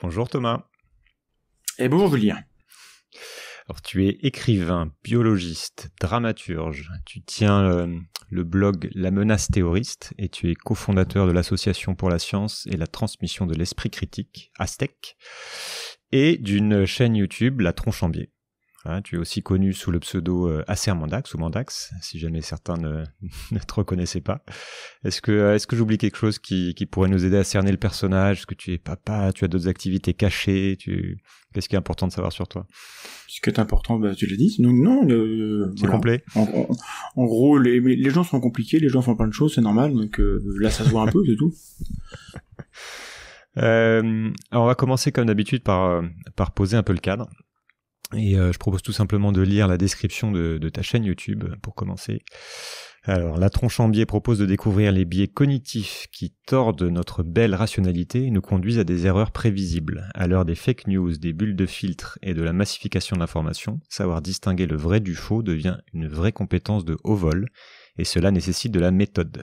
Bonjour Thomas. Et bonjour Julien. Alors, tu es écrivain, biologiste, dramaturge. Tu tiens euh, le blog La menace théoriste et tu es cofondateur de l'Association pour la science et la transmission de l'esprit critique, Aztec, et d'une chaîne YouTube La Tronche en biais. Hein, tu es aussi connu sous le pseudo euh, Acermandax Acer Mandax ou Mandax, si jamais certains ne, te reconnaissaient pas. Est-ce que, euh, est-ce que j'oublie quelque chose qui, pourrait nous aider à cerner le personnage Est-ce que tu es papa Tu as d'autres activités cachées Qu'est-ce qui est important de savoir sur toi Ce qui est important, bah, tu l'as dit. non, c'est complet. En, gros, les, gens sont compliqués, les gens font plein de choses, c'est normal. Donc euh, là, ça se voit un peu, c'est tout. on va commencer comme d'habitude par poser un peu le cadre. Et euh, je propose tout simplement de lire la description de, de, ta chaîne YouTube euh, pour commencer. Alors, la tronche en biais propose de découvrir les biais cognitifs qui tordent notre belle rationalité et nous conduisent à des erreurs prévisibles. À l'heure des fake news, des bulles de filtre et de la massification de l'information, savoir distinguer le vrai du faux devient une vraie compétence de haut vol et cela nécessite de la méthode.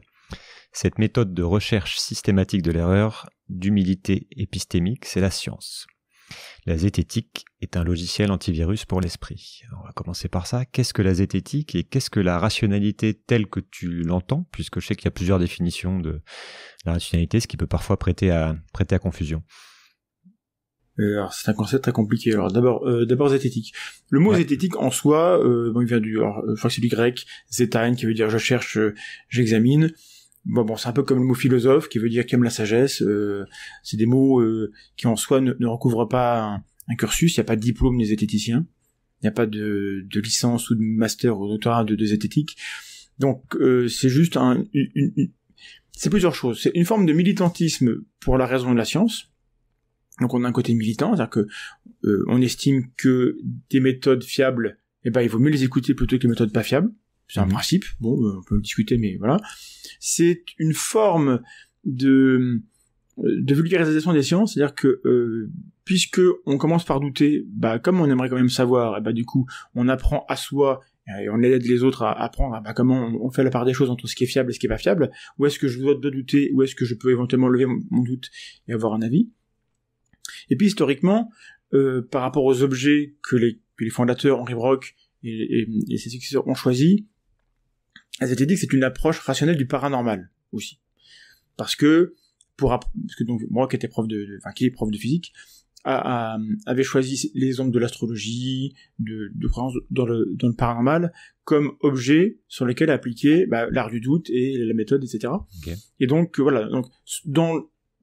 Cette méthode de recherche systématique de l'erreur, d'humilité épistémique, c'est la science. La zététique est un logiciel antivirus pour l'esprit. On va commencer par ça. Qu'est-ce que la zététique et qu'est-ce que la rationalité telle que tu l'entends Puisque je sais qu'il y a plusieurs définitions de la rationalité, ce qui peut parfois prêter à, confusion. Euh, c'est un concept très compliqué. Alors d'abord, euh, d'abord zététique. Le mot zététique en soi, euh, il vient du, c'est du grec, qui veut dire je cherche, j'examine. Bon, bon, c'est un peu comme le mot philosophe qui veut dire qui aime la sagesse. Euh, c'est des mots euh, qui en soi ne, recouvrent pas un, cursus. Il n'y a pas de diplôme des zététiciens. Il n'y a pas de, de, licence ou de master ou de doctorat de, de zététique. Donc euh, c'est juste un, une, c'est plusieurs choses. C'est une forme de militantisme pour la raison de la science. Donc on a un côté militant, c'est-à-dire que on estime que des méthodes fiables, eh ben il vaut mieux les écouter plutôt que les méthodes pas fiables. C'est un mhm. principe, bon, euh, on peut le discuter, mais voilà. C'est une forme de, euh, vulgarisation des sciences, c'est-à-dire que euh, puisque on commence par douter, bah comme on aimerait quand même savoir, et eh bah du coup on apprend à soi et on aide les autres à apprendre eh bah, comment on fait la part des choses entre ce qui est fiable et ce qui n'est pas fiable, où est-ce que je dois douter, où est-ce que je peux éventuellement lever mon doute et avoir un avis. Et puis historiquement, par rapport aux objets que les, fondateurs Henri Brock et, et ses successeurs ont choisis, elle dit que c'est une approche rationnelle du paranormal aussi. Parce que, pour, parce que donc, moi qui étais prof de, enfin, qui est prof de physique, a, avait choisi l'exemple de l'astrologie, de, de dans le, dans le paranormal, comme objet sur lequel appliquer bah, l'art du doute et la méthode, etc. Et donc, voilà, donc, dans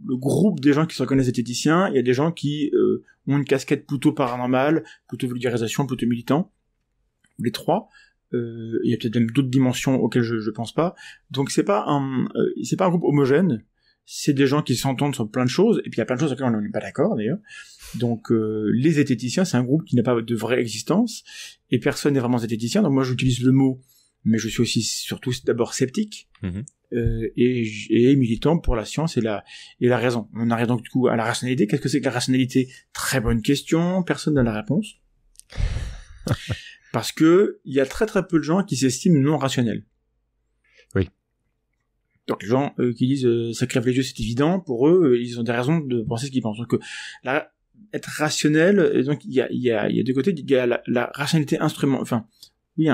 le groupe des gens qui se reconnaissent éthiciens, il y a des gens qui euh, ont une casquette plutôt paranormale, plutôt vulgarisation, plutôt militant, les trois, euh, il y a peut-être même d'autres dimensions auxquelles je ne pense pas. Donc c'est pas un euh, c'est pas un groupe homogène, c'est des gens qui s'entendent sur plein de choses et puis il y a plein de choses sur lesquelles on n'est pas d'accord d'ailleurs. Donc euh, les zététiciens, c'est un groupe qui n'a pas de vraie existence et personne n'est vraiment zététicien. Donc moi j'utilise le mot mais je suis aussi surtout d'abord sceptique mhm. euh, et, militant pour la science et la et la raison. On arrive donc du coup à la rationalité. Qu'est-ce que c'est que la rationalité Très bonne question. Personne n'a la réponse. Parce que il y a très très peu de gens qui s'estiment non rationnels. Oui. Donc les gens euh, qui disent sacré euh, ça crève les c'est évident, pour eux, euh, ils ont des raisons de penser ce qu'ils pensent. Donc là, être rationnel, et donc il y a, y, y a deux côtés, il y a la, rationalité instrument, enfin, oui,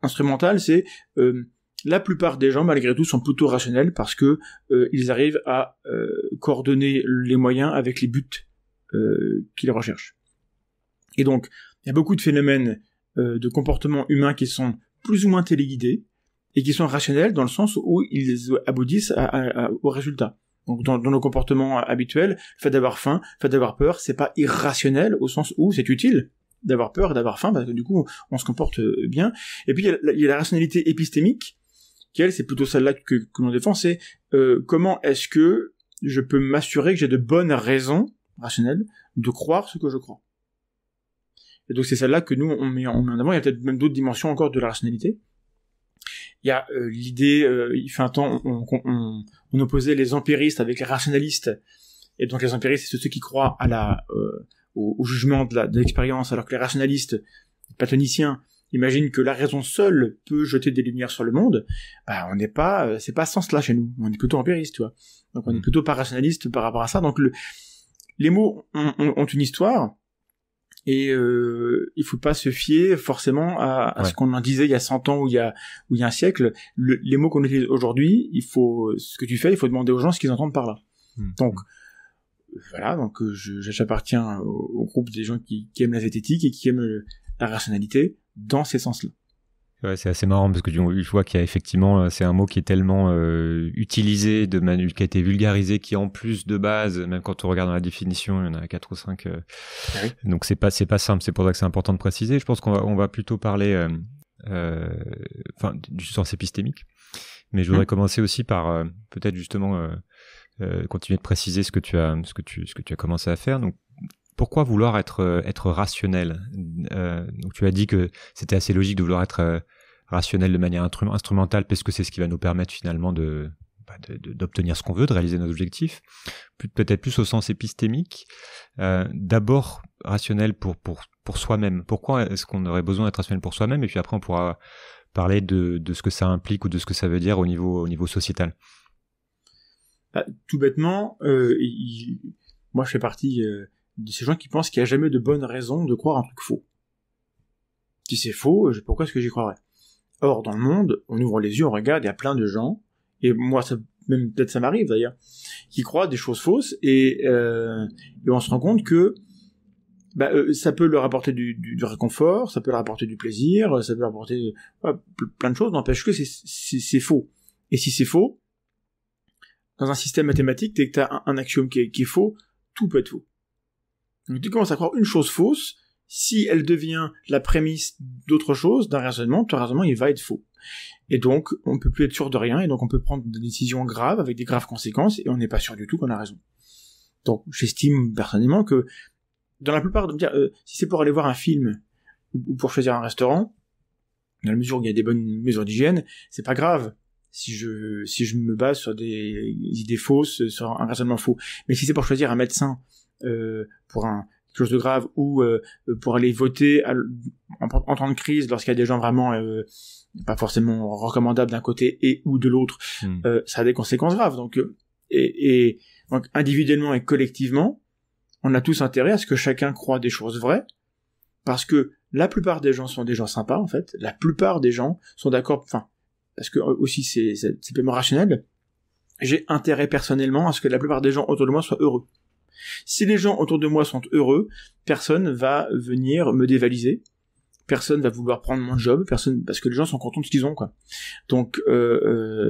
instrumentale, c'est la plupart des gens, malgré tout, sont plutôt rationnels parce que ils arrivent à coordonner les moyens avec les buts qu'ils recherchent. Et donc, il y a beaucoup de phénomènes euh, de comportements humains qui sont plus ou moins téléguidés et qui sont rationnels dans le sens où ils aboutissent au résultat. Donc dans, nos comportements habituels, le fait d'avoir faim, le fait d'avoir peur, c'est pas irrationnel au sens où c'est utile d'avoir peur d'avoir faim parce que du coup on se comporte euh, bien. Et puis il y, a la rationalité épistémique qui elle c'est plutôt celle-là que, l'on défend, c'est euh, comment est-ce que je peux m'assurer que j'ai de bonnes raisons rationnelles de croire ce que je crois. Et donc c'est celle-là que nous on met, en avant. Il y a peut-être même d'autres dimensions encore de la rationalité. Il y a euh, l'idée, euh, il fait un temps, on, on, opposait les empiristes avec les rationalistes. Et donc les empiristes, c'est ceux qui croient à la, euh, au, jugement de l'expérience, alors que les rationalistes, les platoniciens, imaginent que la raison seule peut jeter des lumières sur le monde. Bah, on n'est pas, c'est pas ce sens-là chez nous. On est plutôt empiriste, tu vois. Donc on est mm. plutôt pas rationaliste par rapport à ça. Donc le, les mots ont une histoire et euh, il faut pas se fier forcément à, ce qu'on en disait il y a 100 ans ou il y a un siècle. les mots qu'on utilise aujourd'hui, il faut ce que tu fais, il faut demander aux gens ce qu'ils entendent par là. Hmm. Donc voilà, donc euh, j'appartiens au, groupe des gens qui, aiment la zététique et qui aiment la rationalité dans ces sens-là. Ouais, c'est assez marrant parce que je vois qu'il y a effectivement, euh, c'est un mot qui est tellement euh, utilisé, de manuel qui a été vulgarisé, qui en plus de base, même quand on regarde dans la définition, il y en a quatre ou cinq. Euh, ah donc c'est pas c'est pas simple. C'est pour ça que c'est important de préciser. Je pense qu'on va on va plutôt parler, enfin, du sens épistémique. Mais je voudrais mm. commencer aussi par peut-être justement continuer de préciser ce que tu as ce que tu ce que tu as commencé à faire. Donc pourquoi vouloir être, euh, être rationnel euh, Donc tu as dit que c'était assez logique de vouloir être euh, rationnel de manière instrumentale parce que c'est ce qui va nous permettre finalement de bah, d'obtenir ce qu'on veut, de réaliser nos objectifs, peut-être plus au sens épistémique. D'abord rationnel pour pour pour soi-même. Pourquoi est-ce qu'on aurait besoin d'être rationnel pour soi-même Et puis après on pourra parler de, de ce que ça implique ou de ce que ça veut dire au niveau au niveau sociétal. Bah, tout bêtement, moi je fais partie de ces gens qui pensent qu'il n'y a jamais de bonne raison de croire un truc faux. Si c'est faux, pourquoi est-ce que j'y croirais Or, dans le monde, on ouvre les yeux, on regarde, il y a plein de gens, et moi, ça, même peut-être ça m'arrive d'ailleurs, qui croient des choses fausses, et, euh, on se rend compte que bah, euh, ça peut leur apporter du, réconfort, ça peut leur apporter du plaisir, ça peut leur apporter ah, plein de choses, n'empêche que c'est faux. Et si c'est faux, dans un système mathématique, dès que tu as un, axiome qui est faux, tout peut être faux. Donc tu commences à croire une chose fausse, si elle devient la prémisse d'autre chose, d'un raisonnement, ton raisonnement il va être faux. Et donc on ne peut plus être sûr de rien, et donc on peut prendre des décisions graves avec des graves conséquences, et on n'est pas sûr du tout qu'on a raison. Donc j'estime personnellement que dans la plupart de dire, euh, si c'est pour aller voir un film ou pour choisir un restaurant, dans la mesure où il y a des bonnes mesures d'hygiène, c'est pas grave si je si je me base sur des idées fausses, sur un raisonnement faux. Mais si c'est pour choisir un médecin euh, pour un quelque chose de grave ou euh, pour aller voter en, temps de crise lorsqu'il y a des gens vraiment euh, pas forcément recommandables d'un côté et ou de l'autre, hmm. ça a des conséquences graves. Donc et, et donc individuellement et collectivement, on a tous intérêt à ce que chacun croit des choses vraies, parce que la plupart des gens sont des gens sympas en fait, la plupart des gens sont d'accord, enfin, parce que aussi c'est paiement rationnel, j'ai intérêt personnellement à ce que la plupart des gens autour de moi soient heureux. Si les gens autour de moi sont heureux, personne va venir me dévaliser. Personne va vouloir prendre mon job, personne parce que les gens sont contents de ce qu'ils ont quoi. Donc euh,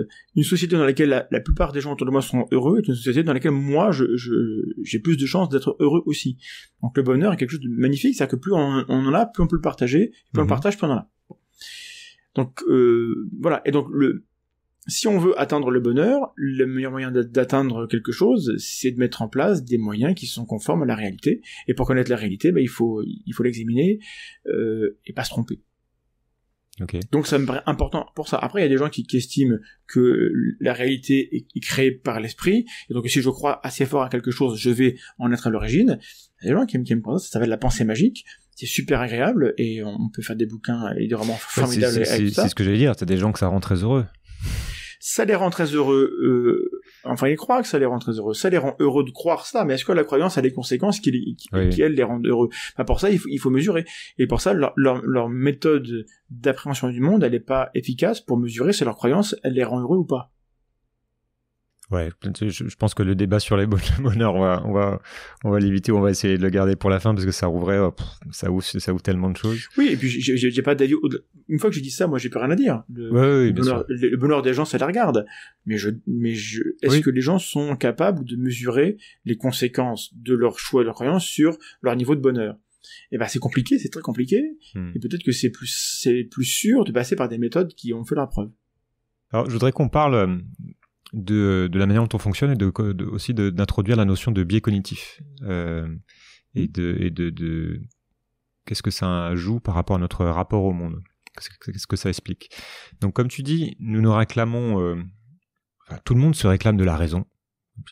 euh, une société dans laquelle la, plupart des gens autour de moi sont heureux est une société dans laquelle moi j'ai plus de chances d'être heureux aussi. Donc le bonheur est quelque chose de magnifique, c'est-à-dire que plus on, en a, plus on peut le partager, plus on mhm. partage, plus on en a. Donc euh, voilà. Et donc le si on veut atteindre le bonheur, le meilleur moyen d'atteindre quelque chose, c'est de mettre en place des moyens qui sont conformes à la réalité. Et pour connaître la réalité, bah, il faut il faut l'examiner euh, et pas se tromper. Donc ça me paraît important pour ça. Après, il y a des gens qui, estiment que la réalité est créée par l'esprit, et donc si je crois assez fort à quelque chose, je vais en être à l'origine. Il y a des gens qui aiment, qui ça, ça s'appelle la pensée magique, c'est super agréable, et on peut faire des bouquins et des romans ouais, formidables. C'est ce que j'allais dire, t'as des gens que ça rend très heureux. Ça les rend très heureux, euh, enfin ils croient que ça les rend très heureux, ça les rend heureux de croire ça, mais est-ce que la croyance a des conséquences qui, qui, les rendent heureux Pour ça, il faut, mesurer. Et pour ça, leur, méthode d'appréhension du monde, elle n'est pas efficace pour mesurer si leur croyance, elle les rend heureux ou pas. Ouais, je, pense que le débat sur les bonheur, on va, on va, on l'éviter on va essayer de le garder pour la fin parce que ça rouvrait, oh, ça ouvre, ça ouvre tellement de choses. Oui, et puis j'ai pas d'avis. Une fois que j'ai dit ça, moi, j'ai plus rien à dire. Le, bonheur, des gens, ça les regarde. Mais je, mais est-ce que les gens sont capables de mesurer les conséquences de leur choix, de leur croyance sur leur niveau de bonheur Eh ben, c'est compliqué, c'est très compliqué. Hmm. Et peut-être que c'est plus, c'est plus sûr de passer par des méthodes qui ont fait leur preuve. Alors, je voudrais qu'on parle euh, de, la manière dont on fonctionne et de, de aussi d'introduire la notion de biais cognitif euh, et de, et de, qu'est-ce que ça joue par rapport à notre rapport au monde Qu'est-ce que ça explique Donc comme tu dis, nous nous réclamons, euh, tout le monde se réclame de la raison.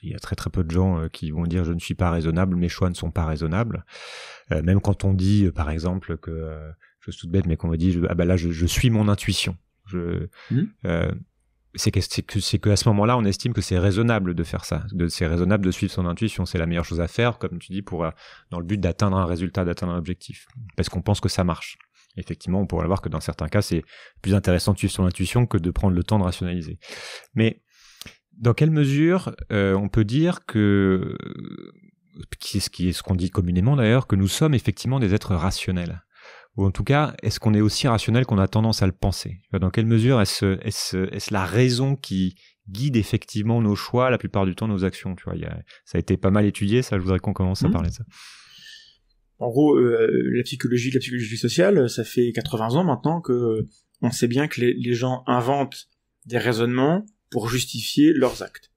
Il y a très très peu de gens euh, qui vont dire je ne suis pas raisonnable, mes choix ne sont pas raisonnables. même quand on dit par exemple que, je suis toute bête, mais qu'on me dit je, ah ben là je, suis mon intuition. Je, mmh c'est qu'à que ce moment-là, on estime que c'est raisonnable de faire ça. C'est raisonnable de suivre son intuition. C'est la meilleure chose à faire, comme tu dis, pour, euh, dans le but d'atteindre un résultat, d'atteindre un objectif. Parce qu'on pense que ça marche. Effectivement, on pourrait voir que dans certains cas, c'est plus intéressant de suivre son intuition que de prendre le temps de rationaliser. Mais dans quelle mesure euh, on peut dire que, euh, qui ce qu'on dit communément d'ailleurs, que nous sommes effectivement des êtres rationnels ou en tout cas, est-ce qu'on est aussi rationnel qu'on a tendance à le penser Dans quelle mesure est-ce est la raison qui guide effectivement nos choix, la plupart du temps nos actions tu vois, Ça a été pas mal étudié, ça, je voudrais qu'on commence à mmh. parler de ça. En gros, euh, la psychologie, la psychologie sociale, ça fait 80 ans maintenant que on sait bien que les, gens inventent des raisonnements pour justifier leurs actes.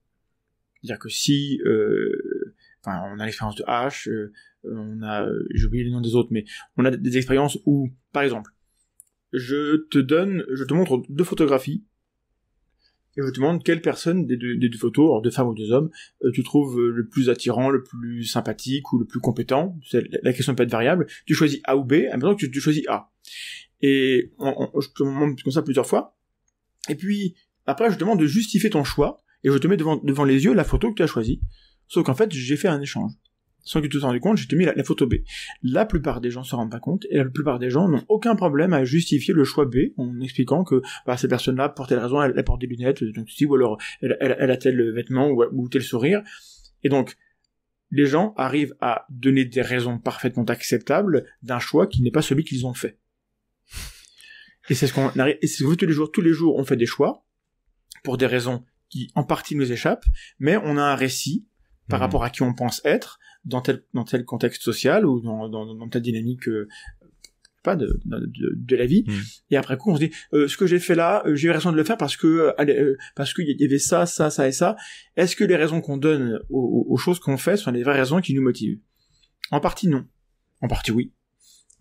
C'est-à-dire que si, euh, enfin, on a l'expérience de H, euh, euh, on a, euh, j'ai oublié les noms des autres, mais on a des expériences où, par exemple, je te donne, je te montre deux photographies et je te demande quelle personne des deux, photos, alors deux femmes ou deux hommes, euh, tu trouves le plus attirant, le plus sympathique ou le plus compétent. La question peut être variable. Tu choisis A ou B, et maintenant tu, tu choisis A. Et je te montre comme ça plusieurs fois. Et puis, après, je te demande de justifier ton choix, et je te mets devant, devant les yeux la photo que tu as choisie. Sauf qu'en fait, j'ai fait un échange sans que tu te rendes compte, j'ai te mis la, photo B. La plupart des gens se rendent pas compte, et la plupart des gens n'ont aucun problème à justifier le choix B en expliquant que bah, cette personne-là, pour telle raison, elle, porte des lunettes, donc, ou alors elle, a tel vêtement ou, ou tel sourire. Et donc, les gens arrivent à donner des raisons parfaitement acceptables d'un choix qui n'est pas celui qu'ils ont fait. Et c'est ce qu'on arrive, et c'est tous les jours, tous les jours, on fait des choix, pour des raisons qui en partie nous échappent, mais on a un récit par mmh. rapport à qui on pense être, dans tel, contexte social ou dans, telle dynamique euh, pas de, de, la vie. Hmm. Et après coup, on se dit, euh, ce que j'ai fait là, euh, j'ai eu raison de le faire parce que parce qu'il y avait ça, ça, ça et ça. Est-ce que les raisons qu'on donne aux, choses qu'on fait sont les vraies raisons qui nous motivent En partie non, en partie oui.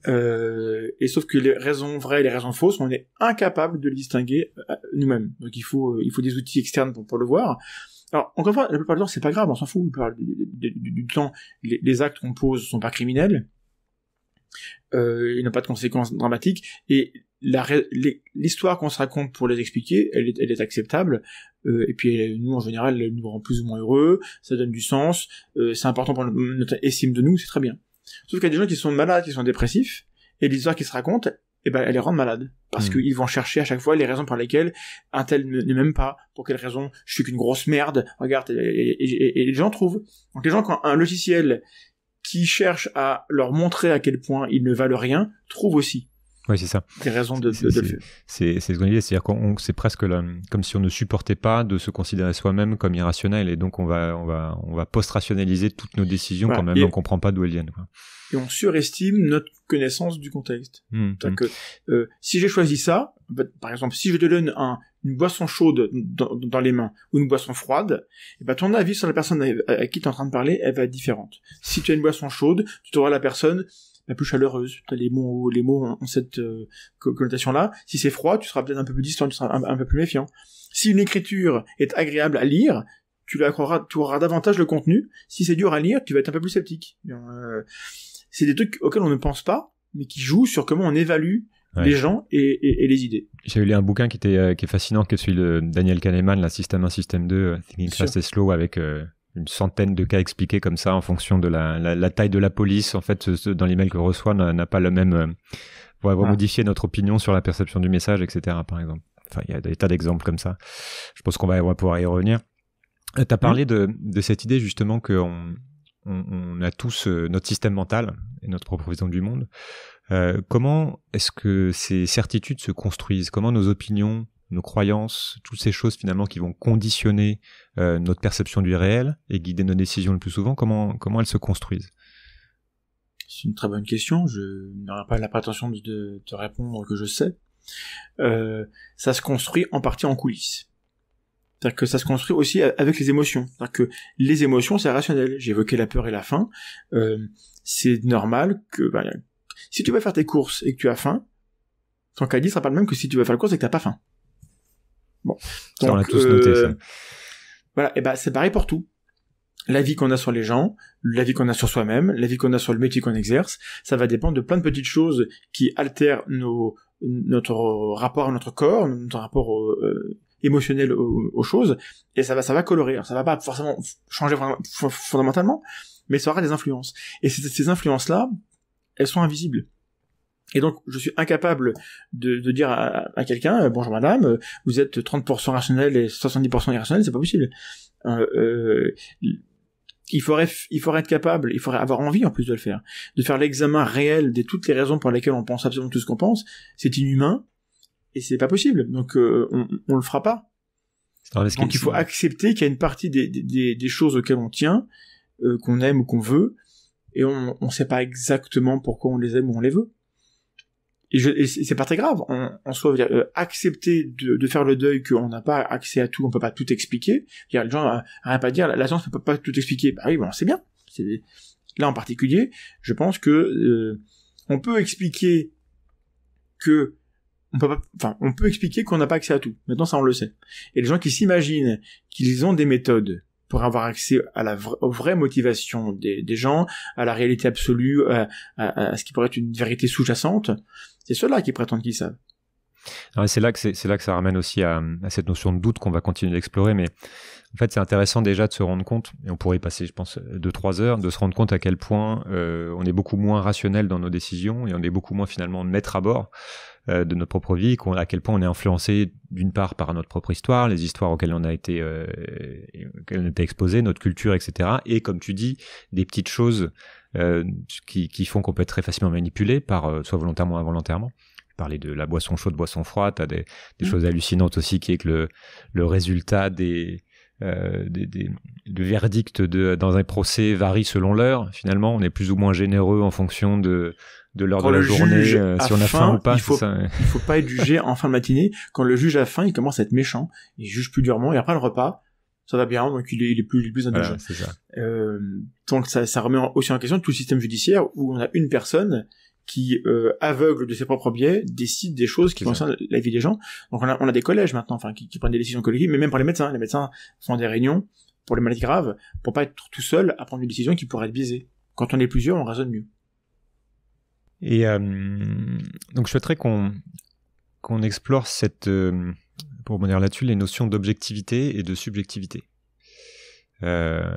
et sauf que les raisons vraies et les raisons fausses, on est incapable de les distinguer nous-mêmes. Donc il faut il faut des outils externes pour, pour le voir. Alors, encore une fois, la plupart du temps, c'est pas grave, on s'en fout, la du, du, temps, les, actes qu'on pose sont pas criminels, euh, ils n'ont pas de conséquences dramatiques, et l'histoire qu'on se raconte pour les expliquer, elle est, acceptable, euh, et puis nous, en général, elle nous rend plus ou moins heureux, ça donne du sens, euh, c'est important pour notre estime de nous, c'est très bien. Sauf qu'il y a des gens qui sont malades, qui sont dépressifs, et l'histoire qu'ils se racontent, et eh ben, elle les rend malades. Parce mm. qu'ils vont chercher à chaque fois les raisons par lesquelles un tel ne m'aime pas, pour quelles raisons je suis qu'une grosse merde, regarde, et, les gens trouvent. Donc les gens, quand un logiciel qui cherche à leur montrer à quel point ils ne valent rien, trouvent aussi. Oui, c'est ça. C'est raisons de, le C'est c'est-à-dire qu'on c'est presque comme si on ne supportait pas de se considérer soi-même comme irrationnel, et donc on va on va on va post-rationaliser toutes nos décisions quand même, et on comprend pas d'où elles viennent. Et on surestime notre connaissance du contexte. Mmh, mmh. que euh, si j'ai choisi ça, par exemple, si je te donne une boisson chaude dans, les mains ou une boisson froide, et eh ben, ton avis sur la personne à qui tu es en train de parler, elle va être différente. Si tu as une boisson chaude, tu auras la personne la plus chaleureuse. les mots, les mots ont, cette euh, connotation-là. Si c'est froid, tu seras peut-être un peu plus distant, tu seras un, peu plus méfiant. Si une écriture est agréable à lire, tu tu auras davantage le contenu. Si c'est dur à lire, tu vas être un peu plus sceptique. Euh, c'est des trucs auxquels on ne pense pas, mais qui jouent sur comment on évalue les gens et, les idées. J'ai lu un bouquin qui était euh, qui est fascinant, qui est celui de Daniel Kahneman, la Système 1, Système 2, Thinking Fast Slow, avec une centaine de cas expliqués comme ça en fonction de la, taille de la police. En fait, dans l'email que reçoit n'a pas le même. pour euh, avoir ah. modifié notre opinion sur la perception du message, etc. Par exemple. Enfin, il y a des tas d'exemples comme ça. Je pense qu'on va, pouvoir y revenir. Euh, tu as parlé de, cette idée justement qu'on on, a tous euh, notre système mental et notre propre vision du monde. comment est-ce que ces certitudes se construisent Comment nos opinions nos croyances, toutes ces choses finalement qui vont conditionner euh, notre perception du réel et guider nos décisions le plus souvent, comment, comment elles se construisent C'est une très bonne question, je n'aurai pas la prétention de te répondre que je sais. Euh, ça se construit en partie en coulisses. C'est-à-dire que ça se construit aussi avec les émotions. cest que les émotions, c'est rationnel. J'évoquais la peur et la faim. Euh, c'est normal que... Bah, si tu vas faire tes courses et que tu as faim, ton caddie sera pas le même que si tu vas faire les courses et que t'as pas faim. Bon. on a tous noté, euh, ça. Voilà, et eh ben c'est pareil pour tout la vie qu'on a sur les gens, la vie qu'on a sur soi-même, la vie qu'on a sur le métier qu'on exerce, ça va dépendre de plein de petites choses qui altèrent nos, notre rapport à notre corps, notre rapport euh, émotionnel aux, choses, et ça va, ça va colorer. ça va pas forcément changer fondamentalement, mais ça aura des influences. Et ces influences-là, elles sont invisibles. Et donc, je suis incapable de, dire à, quelqu'un, euh, bonjour madame, euh, vous êtes 30% rationnel et 70% irrationnel, c'est pas possible. Euh, il faudrait, il faudrait être capable, il faudrait avoir envie en plus de le faire, de faire l'examen réel de toutes les raisons pour lesquelles on pense absolument tout ce qu'on pense. C'est inhumain et c'est pas possible. Donc, on, le fera pas. Donc, il, faut accepter qu'il y a une partie des, des choses auxquelles on tient, qu'on aime ou qu'on veut, et on ne sait pas exactement pourquoi on les aime ou on les veut et, et c'est pas très grave on, on soit accepter de, de, faire le deuil qu'on n'a pas accès à tout on peut pas tout expliquer dire les gens à euh, rien pas dire la science ne peut pas tout expliquer bah oui bon bah, c'est bien c'est là en particulier je pense que euh, on peut expliquer que on peut pas, enfin on peut expliquer qu'on n'a pas accès à tout maintenant ça on le sait et les gens qui s'imaginent qu'ils ont des méthodes pour avoir accès à la vraie aux vraies motivations des, gens, à la réalité absolue, euh, à, ce qui pourrait être une vérité sous-jacente. C'est ceux-là qui prétendent qu'ils savent. Ah c'est là, que c'est là que ça ramène aussi à, cette notion de doute qu'on va continuer d'explorer, mais en fait, c'est intéressant déjà de se rendre compte, et on pourrait y passer, je pense, deux, trois heures, de se rendre compte à quel point euh, on est beaucoup moins rationnel dans nos décisions et on est beaucoup moins finalement de maître à bord euh, de notre propre vie, à quel point on est influencé d'une part par notre propre histoire, les histoires auxquelles on a été, euh, exposé, notre culture, etc. Et comme tu dis, des petites choses euh, qui, qui, font qu'on peut être très facilement manipulé par, euh, soit volontairement ou involontairement parlais de la boisson chaude, boisson froide, tu as des, mmh. choses hallucinantes aussi qui est que le, le résultat des, euh, des, des, le verdict de, dans un procès varie selon l'heure. Finalement, on est plus ou moins généreux en fonction de, de l'heure de la journée, euh, si on a faim ou pas. Il faut, faut pas être jugé en fin de matinée. Quand le juge a faim, il commence à être méchant, il juge plus durement, et après le repas, ça va bien, donc il est, plus, plus indulgent. Euh, donc ça, ça remet aussi en question tout le système judiciaire où on a une personne qui, euh, aveugle de ses propres biais, décide des choses qui concernent la vie des gens. Donc on a, on a des collèges maintenant, enfin, qui, prennent des décisions collectives, mais même pour les médecins. Les médecins font des réunions pour les maladies graves, pour pas être tout seul à prendre une décision qui pourrait être biaisée, Quand on est plusieurs, on raisonne mieux. Et euh, donc je souhaiterais qu'on qu'on explore cette, euh, pour revenir là-dessus, les notions d'objectivité et de subjectivité. Euh,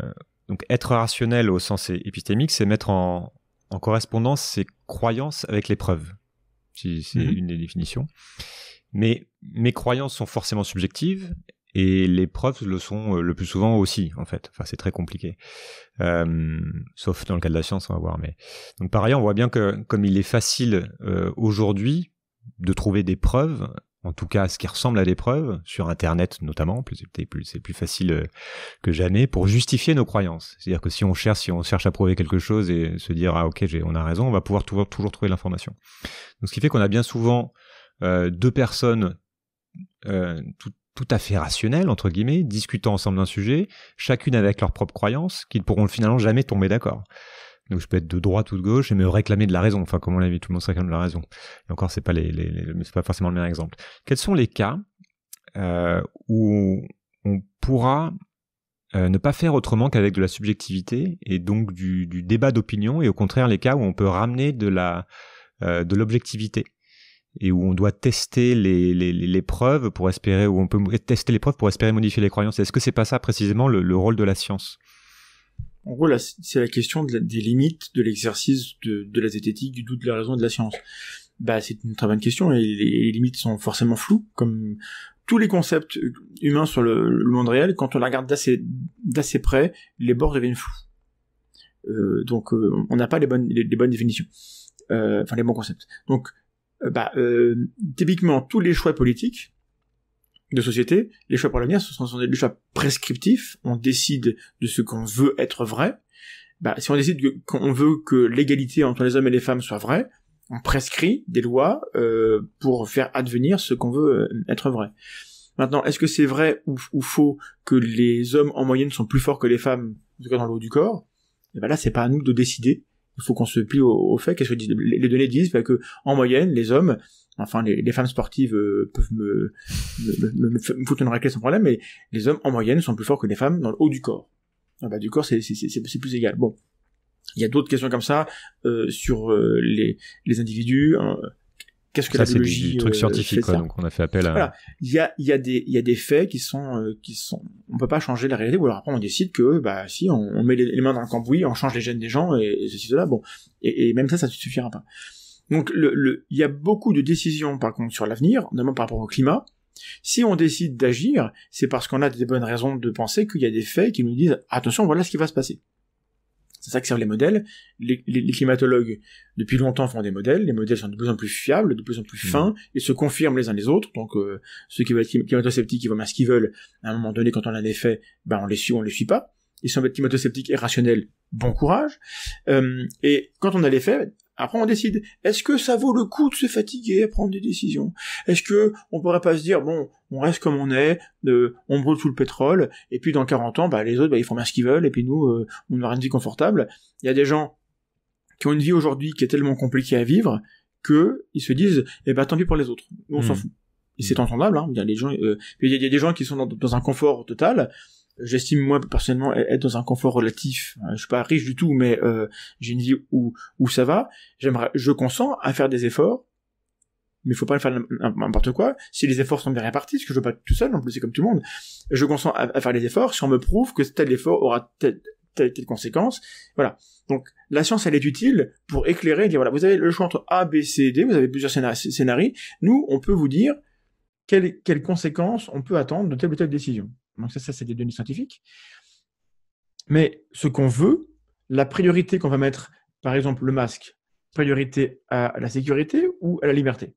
donc être rationnel au sens épistémique, c'est mettre en, en correspondance ses croyances avec les preuves, si c'est mhm. une des définitions. Mais mes croyances sont forcément subjectives, et les preuves le sont euh, le plus souvent aussi en fait. Enfin, c'est très compliqué, euh, sauf dans le cas de la science, on va voir. Mais donc par ailleurs, on voit bien que comme il est facile euh, aujourd'hui de trouver des preuves, en tout cas ce qui ressemble à des preuves sur Internet notamment, c'est plus, c'est plus facile que jamais pour justifier nos croyances. C'est-à-dire que si on cherche, si on cherche à prouver quelque chose et se dire ah ok j'ai, on a raison, on va pouvoir toujours, trouver l'information. Donc ce qui fait qu'on a bien souvent deux personnes euh, tout à fait rationnelles, entre guillemets, discutant ensemble d'un sujet, chacune avec leurs propres croyances, qui ne pourront finalement jamais tomber d'accord. Donc je peux être de droite ou de gauche et me réclamer de la raison. Enfin, comme on l'a vu, tout le monde se réclame de la raison. Et encore, c'est pas les, c'est pas forcément le meilleur exemple. Quels sont les cas euh, où on pourra euh, ne pas faire autrement qu'avec de la subjectivité et donc du, débat d'opinion, et au contraire les cas où on peut ramener de la euh, de l'objectivité et où on doit tester les, les, les, preuves pour espérer, où on peut tester les pour espérer modifier les croyances. Est-ce que c'est pas ça précisément le, rôle de la science En gros, c'est la question des limites de l'exercice de, de, la zététique, du doute, de la raison et de la science. Bah, c'est une très bonne question et les, limites sont forcément floues, comme tous les concepts euh, humains sur le, monde réel. Quand on la regarde d'assez près, les bords deviennent flous. Euh, donc, euh, on n'a pas les bonnes, les, bonnes définitions, enfin les bons concepts. Donc, euh, bah, euh, typiquement tous les choix politiques de société, les choix pour l'avenir, ce sont des choix prescriptifs. On décide de ce qu'on veut être vrai. Bah, si on décide qu'on veut que l'égalité entre les hommes et les femmes soit vraie, on prescrit des lois euh, pour faire advenir ce qu'on veut être vrai. Maintenant, est-ce que c'est vrai ou, faux que les hommes en moyenne sont plus forts que les femmes, en tout cas dans le haut du corps Et eh ben là, c'est pas à nous de décider il faut qu'on se plie au fait... les, données disent qu'en bah, que en moyenne, les hommes enfin les, femmes sportives euh, peuvent me, me, me, me foutre une raclée sans problème, mais les hommes en moyenne sont plus forts que les femmes dans le haut du corps. Ah bah, du corps c'est plus égal. Bon, il y a d'autres questions comme ça euh, sur euh, les, individus. Hein, Qu'est-ce que ça, la c'est du, truc euh, scientifique, donc on a fait appel à. Il y a, des, faits qui sont, euh, qui sont, on peut pas changer la réalité. Ou alors après on décide que, bah si, on, met les, mains dans le cambouis, on change les gènes des gens et, et ceci cela. Bon, et, même ça, ça ne suffira pas. Donc le, il y a beaucoup de décisions par contre sur l'avenir, notamment par rapport au climat. Si on décide d'agir, c'est parce qu'on a des bonnes raisons de penser qu'il y a des faits qui nous disent attention, voilà ce qui va se passer. C'est ça que servent les modèles. Les, climatologues, depuis longtemps, font des modèles. Les modèles sont de plus en plus fiables, de plus en plus mhm. fins, et se confirment les uns les autres. Donc, euh, ceux qui veulent être climato-sceptiques, ils vont bien ce qu'ils veulent. À un moment donné, quand on a des faits, ben, on les suit ou on les suit pas. Ils sont climato-sceptiques et rationnels, bon courage. Euh, et quand on a les faits, après, on décide. Est-ce que ça vaut le coup de se fatiguer à prendre des décisions Est-ce que on pourrait pas se dire bon, on reste comme on est, de on brûle sous le pétrole, et puis dans 40 ans, bah, les autres, bah, ils font bien ce qu'ils veulent, et puis nous, euh, on aura une vie confortable. Il y a des gens qui ont une vie aujourd'hui qui est tellement compliquée à vivre que ils se disent, eh ben, tant pis pour les autres, on s'en hmm. fout. Et c'est entendable. Hein. Il y a des gens, euh, il a des gens qui sont dans un confort total j'estime moi personnellement e-, être dans un confort relatif. Euh, je suis pas riche du tout, mais euh, j'ai une vie où où ça va. J'aimerais, je consens à faire des efforts, mais faut pas faire n'importe quoi. Si les efforts sont bien répartis, parce que je veux pas être tout seul, en plus c'est comme tout le monde. Je consens à, faire les efforts si on me prouve que tel effort aura telle, telle conséquence. Voilà. Donc, la science, elle est utile pour éclairer, dire, voilà, vous avez le choix entre A, B, C, D, vous avez plusieurs scénarios. Nous, on peut vous dire quelles, quelles conséquences on peut attendre de telle ou telle décision. Donc ça, ça c'est des données scientifiques. Mais ce qu'on veut, la priorité qu'on va mettre, par exemple le masque, priorité à la sécurité ou à la liberté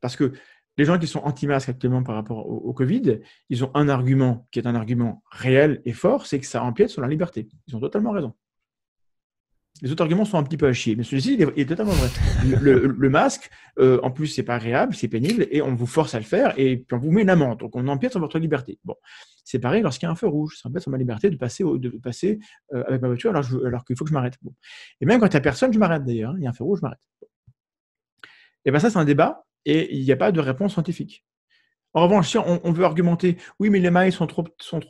Parce que les gens qui sont anti-masques actuellement par rapport au, au, Covid, ils ont un argument qui est un argument réel et fort, c'est que ça empiète sur la liberté. Ils ont totalement raison. Les autres arguments sont un petit peu à chier, mais celui-ci, est totalement vrai. Le, masque, euh, en plus, c'est pas agréable, c'est pénible, et on vous force à le faire, et puis on vous met une amende. Donc, on empiète sur votre liberté. Bon, c'est pareil lorsqu'il y a un feu rouge. Ça empiète sur ma liberté de passer, euh, avec ma voiture alors, qu'il faut que je m'arrête. Et même quand il n'y a personne, je m'arrête d'ailleurs. Hein. Il y a un feu rouge, je m'arrête. Et bien, ça, c'est un débat, et il n'y a pas de réponse scientifique. En revanche, si on, veut argumenter, oui, mais les mailles sont trop,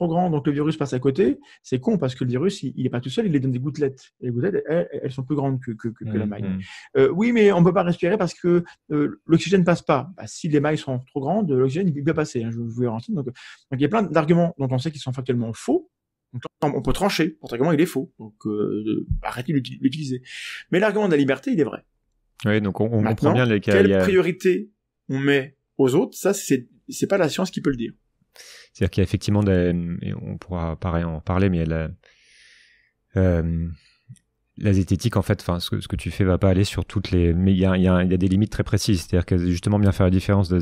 grandes, donc le virus passe à côté, c'est con parce que le virus, il n'est pas tout seul, il est donne des gouttelettes. les gouttelettes, elles, sont plus grandes que, la mm, maille. Mm. Euh, oui, mais on ne peut pas respirer parce que euh, l'oxygène ne passe pas. Bah, si les mailles sont trop grandes, l'oxygène, ne peut pas passer, hein, je vous Donc, donc, il y a plein d'arguments dont on sait qu'ils sont factuellement faux. on peut trancher, votre argument, il est faux. Donc, euh, euh arrêtez l'utiliser. Mais l'argument de la liberté, il est vrai. Oui, donc on, comprend bien les cas. Quelle priorité on met aux autres, ça, c'est, pas la science qui peut le dire. C'est-à-dire qu'il y a effectivement, des, on pourra pareil en parler, mais la, euh, la zététique, en fait, enfin, ce, ce, que tu fais va pas aller sur toutes les, mais il y a, y a, des limites très précises. C'est-à-dire que justement bien faire la différence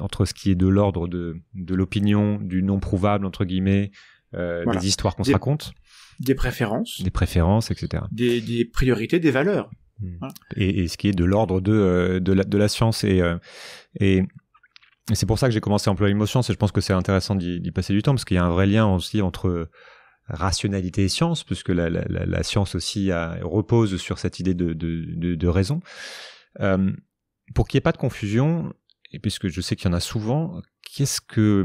entre ce qui est de l'ordre de, de l'opinion, du non prouvable entre guillemets, euh, des histoires qu'on se raconte, des préférences, des préférences, etc. Des, priorités, des valeurs. Hmm. Et, ce qui est de l'ordre de, euh, de, la, de la science et, euh, et c'est pour ça que j'ai commencé à employer l'émotion, c'est je pense que c'est intéressant d'y passer du temps, parce qu'il y a un vrai lien aussi entre euh, rationalité et science, puisque la, science aussi euh, repose sur cette idée de, raison. Euh, pour qu'il n'y ait pas de confusion, et puisque je sais qu'il y en a souvent, qu'est-ce que,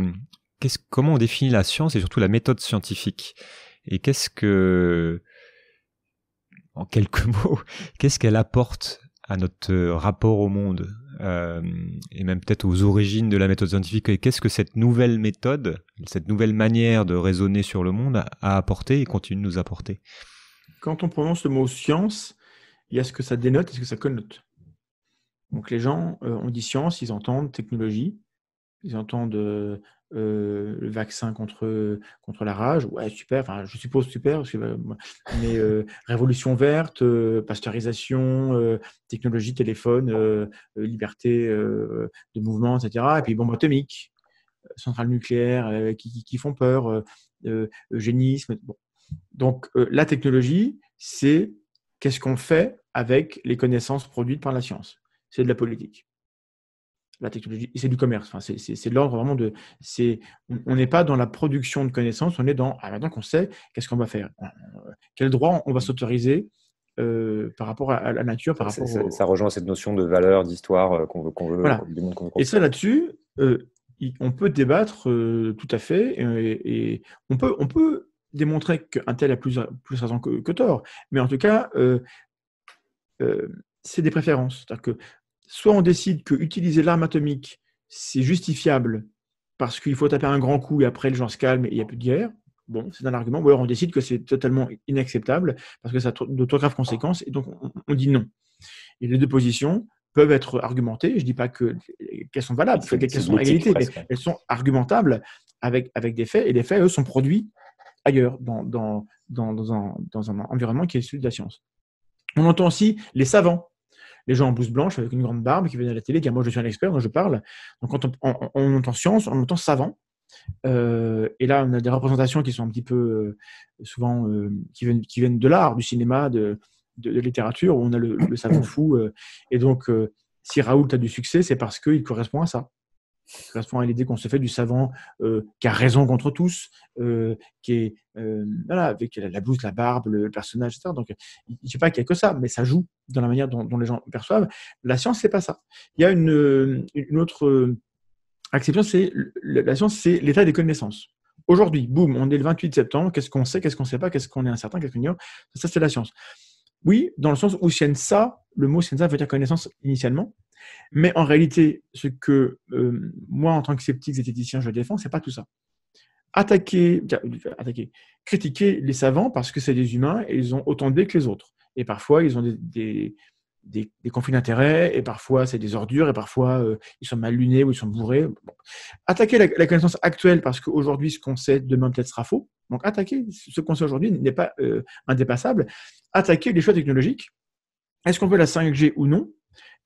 comment on définit la science et surtout la méthode scientifique Et qu'est-ce que, en quelques mots, qu'est-ce qu'elle apporte à notre rapport au monde euh, et même peut-être aux origines de la méthode scientifique qu'est-ce que cette nouvelle méthode, cette nouvelle manière de raisonner sur le monde a, apporté et continue de nous apporter. Quand on prononce le mot science, il y a ce que ça dénote et ce que ça connote. Donc les gens, ont euh, on dit science, ils entendent technologie, ils entendent euh, euh, le vaccin contre, contre la rage, ouais, super, enfin, je suppose super, bah, mais euh, révolution verte, euh, pasteurisation, technologie, téléphone, liberté de mouvement, etc. Et puis bombe atomique, centrales nucléaire qui, qui, font peur, eugénisme. Donc la technologie, c'est qu'est-ce qu'on fait avec les connaissances produites par la science. C'est de la politique la technologie, c'est du commerce. c'est de l'ordre vraiment de. on n'est pas dans la production de connaissances, on est dans. Ah, maintenant qu'on sait, qu'est-ce qu'on va faire Quel droit on va mm. s'autoriser euh, par rapport à, la nature, par rapport ça, rejoint cette notion de valeur, d'histoire euh, qu'on veut, qu'on veut, voilà. Et ça, là-dessus, euh, on peut débattre tout à fait, et, on peut, on peut démontrer qu'un tel a plus, plus raison que, que, tort. Mais en tout cas, c'est des préférences. C'est-à-dire que soit on décide que utiliser l'arme atomique, c'est justifiable parce qu'il faut taper un grand coup et après les gens se calment et il n'y a plus de guerre. Bon, c'est un argument. Ou alors on décide que c'est totalement inacceptable parce que ça a de graves conséquences et donc on, dit non. Et les deux positions peuvent être argumentées. Je ne dis pas qu'elles sont valables, qu'elles sont mais elles sont argumentables avec, avec des faits et les faits, eux, sont produits ailleurs, dans, dans, un environnement qui est celui de la science. On entend aussi les savants les gens en blouse blanche avec une grande barbe qui viennent à la télé disent moi je suis un expert, moi je parle. Donc quand on, entend science, on entend savant. Euh, et là, on a des représentations qui sont un petit peu euh, souvent euh, qui, viennent, de l'art, du cinéma, de, de, littérature, où on a le, le savant fou. et donc, si Raoult a du succès, c'est parce qu'il correspond à ça correspond à l'idée qu'on se fait du savant euh, qui a raison contre tous, euh, qui est euh, avec la, blouse, la barbe, le personnage, etc. Donc, je ne sais pas qu'il n'y a que ça, mais ça joue dans la manière dont, les gens perçoivent. La science, n'est pas ça. Il y a une, autre exception c'est la science, c'est l'état des connaissances. Aujourd'hui, boum, on est le 28 septembre, qu'est-ce qu'on sait, qu'est-ce qu'on ne sait pas, qu'est-ce qu'on est incertain, qu'est-ce qu'on ignore. Ça, c'est la science. Oui, dans le sens où ça, le mot scienza veut dire connaissance initialement, mais en réalité, ce que euh, moi, en tant que sceptique zététicien, je défends, ce n'est pas tout ça. Attaquer, critiquer les savants parce que c'est des humains et ils ont autant de que les autres. Et parfois, ils ont des, conflits d'intérêts, et parfois, c'est des ordures, et parfois, euh, ils sont mal lunés ou ils sont bourrés. Attaquer la, connaissance actuelle parce qu'aujourd'hui, ce qu'on sait, demain peut-être sera faux. Donc, attaquer ce qu'on sait aujourd'hui n'est pas euh, indépassable. Attaquer les choix technologiques. Est-ce qu'on veut la 5G ou non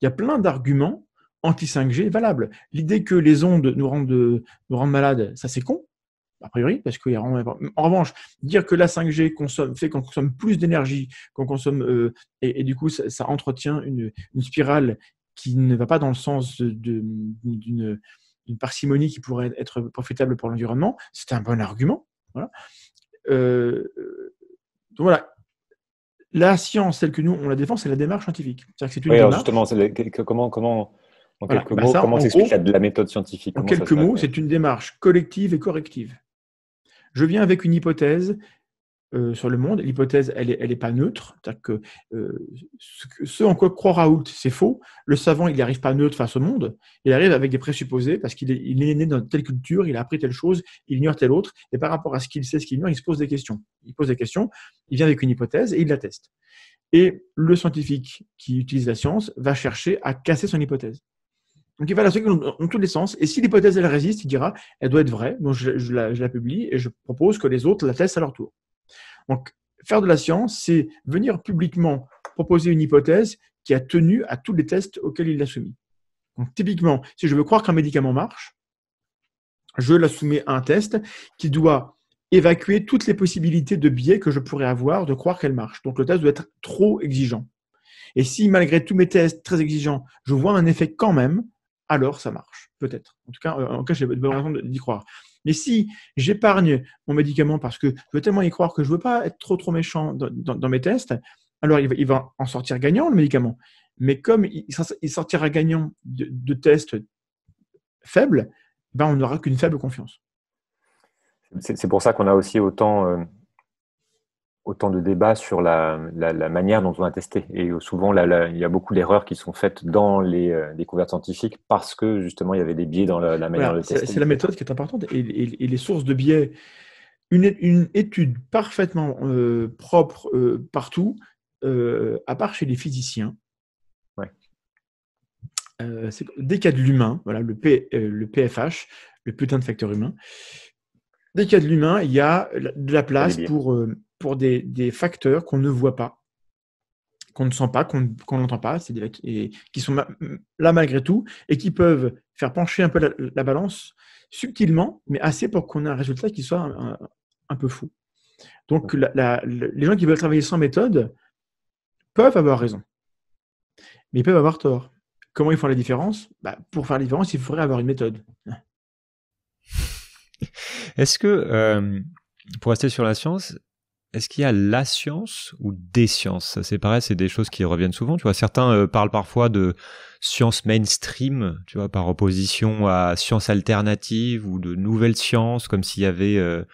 il y a plein d'arguments anti-5G valables. L'idée que les ondes nous rendent, malades, ça c'est con, a priori, parce qu'il y En revanche, dire que la 5G fait qu'on consomme plus d'énergie, qu'on consomme, euh, et, du coup, ça, entretient une, spirale qui ne va pas dans le sens d'une parcimonie qui pourrait être profitable pour l'environnement, c'est un bon argument. Voilà. Euh, euh, donc voilà, la science, celle que nous, on la défend, c'est la démarche scientifique. cest à dire que c'est une oui, justement, comment, comment, en quelques bah, mots, comment s'explique la, méthode scientifique En quelques mots, c'est une démarche collective et corrective. Je viens avec une hypothèse euh, sur le monde. L'hypothèse, elle n'est pas neutre. C'est-à-dire que euh, ce, en quoi croit Raoult, c'est faux. Le savant, il n'arrive pas neutre face au monde. Il arrive avec des présupposés parce qu'il est, né dans telle culture, il a appris telle chose, il ignore telle autre. Et par rapport à ce qu'il sait, ce qu'il ignore, il se pose des questions. Il pose des questions, il vient avec une hypothèse et il la teste. Et le scientifique qui utilise la science va chercher à casser son hypothèse. Donc il va la suivre dans tous les sens. Et si l'hypothèse elle résiste, il dira elle doit être vraie, donc je, la, je, la, publie et je propose que les autres la testent à leur tour. Donc, faire de la science, c'est venir publiquement proposer une hypothèse qui a tenu à tous les tests auxquels il l'a soumis. Donc, typiquement, si je veux croire qu'un médicament marche, je la soumets à un test qui doit évacuer toutes les possibilités de biais que je pourrais avoir de croire qu'elle marche. Donc, le test doit être trop exigeant. Et si, malgré tous mes tests très exigeants, je vois un effet quand même, alors ça marche, peut-être. En tout cas, euh, en tout cas j'ai bonnes raison d'y croire. Mais si j'épargne mon médicament parce que je veux tellement y croire que je ne veux pas être trop trop méchant dans, mes tests, alors il va, en sortir gagnant le médicament. Mais comme il, sortira gagnant de, de tests faibles, ben, on n'aura qu'une faible confiance. C'est pour ça qu'on a aussi autant euh, autant de débats sur la, manière dont on a testé. Et souvent, il y a beaucoup d'erreurs qui sont faites dans les euh, découvertes scientifiques parce que justement, il y avait des biais dans la, manière de tester. C'est la méthode qui est importante et, les sources de biais. Une, étude parfaitement euh, propre euh, partout, à part chez les physiciens. Ouais. des cas de l'humain, voilà, le, P, le PFH, le putain de facteur humain. Des cas de l'humain, il y a de la place pour pour des, facteurs qu'on ne voit pas, qu'on ne sent pas, qu'on n'entend pas, c'est et, qui sont là malgré tout et qui peuvent faire pencher un peu la, balance subtilement, mais assez pour qu'on ait un résultat qui soit un, peu fou. Donc, les gens qui veulent travailler sans méthode peuvent avoir raison, mais ils peuvent avoir tort. Comment ils font la différence bah, Pour faire la différence, il faudrait avoir une méthode. Est-ce que, euh, pour rester sur la science, est-ce qu'il y a la science ou des sciences C'est pareil, c'est des choses qui reviennent souvent. Tu vois, certains euh, parlent parfois de science mainstream, tu vois, par opposition à science alternative ou de nouvelles sciences, comme s'il y avait euh,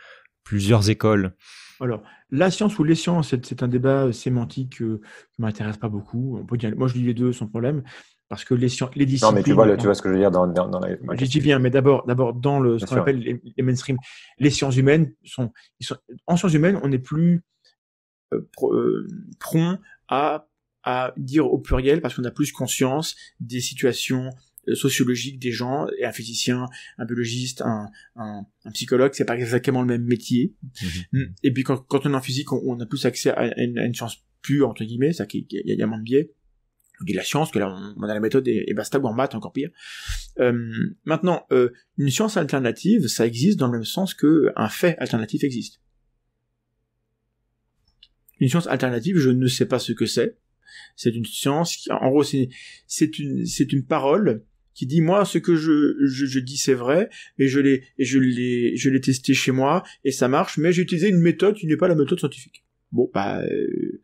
plusieurs écoles. Alors, la science ou les sciences, c'est un débat euh, sémantique qui m'intéresse pas beaucoup. peut moi, je lis les deux sans problème. Parce que les, les disciplines. Non, mais tu vois, tu vois ce que je veux dire dans, dans, la. J'y viens, mais d'abord, d'abord dans le, ce qu'on appelle les, mainstream, les sciences humaines sont, En sciences humaines, on n'est plus euh, euh, prompt à, à dire au pluriel parce qu'on a plus conscience des situations euh, sociologiques des gens, et un physicien, un biologiste, un, un, psychologue, c'est pas exactement le même métier. Mhm. Mm. Et puis quand, quand, on est en physique, on, a plus accès à une, science pure, entre guillemets, ça qui y, y a moins de biais. On dit la science, que là on, a la méthode et, basta, ou en maths encore pire. Euh, maintenant, euh, une science alternative, ça existe dans le même sens que un fait alternatif existe. Une science alternative, je ne sais pas ce que c'est. C'est une science qui, en gros, c'est une, c'est une parole qui dit moi ce que je je, je dis c'est vrai et je l'ai et je l'ai je l'ai testé chez moi et ça marche mais j'ai utilisé une méthode qui n'est pas la méthode scientifique bon bah euh,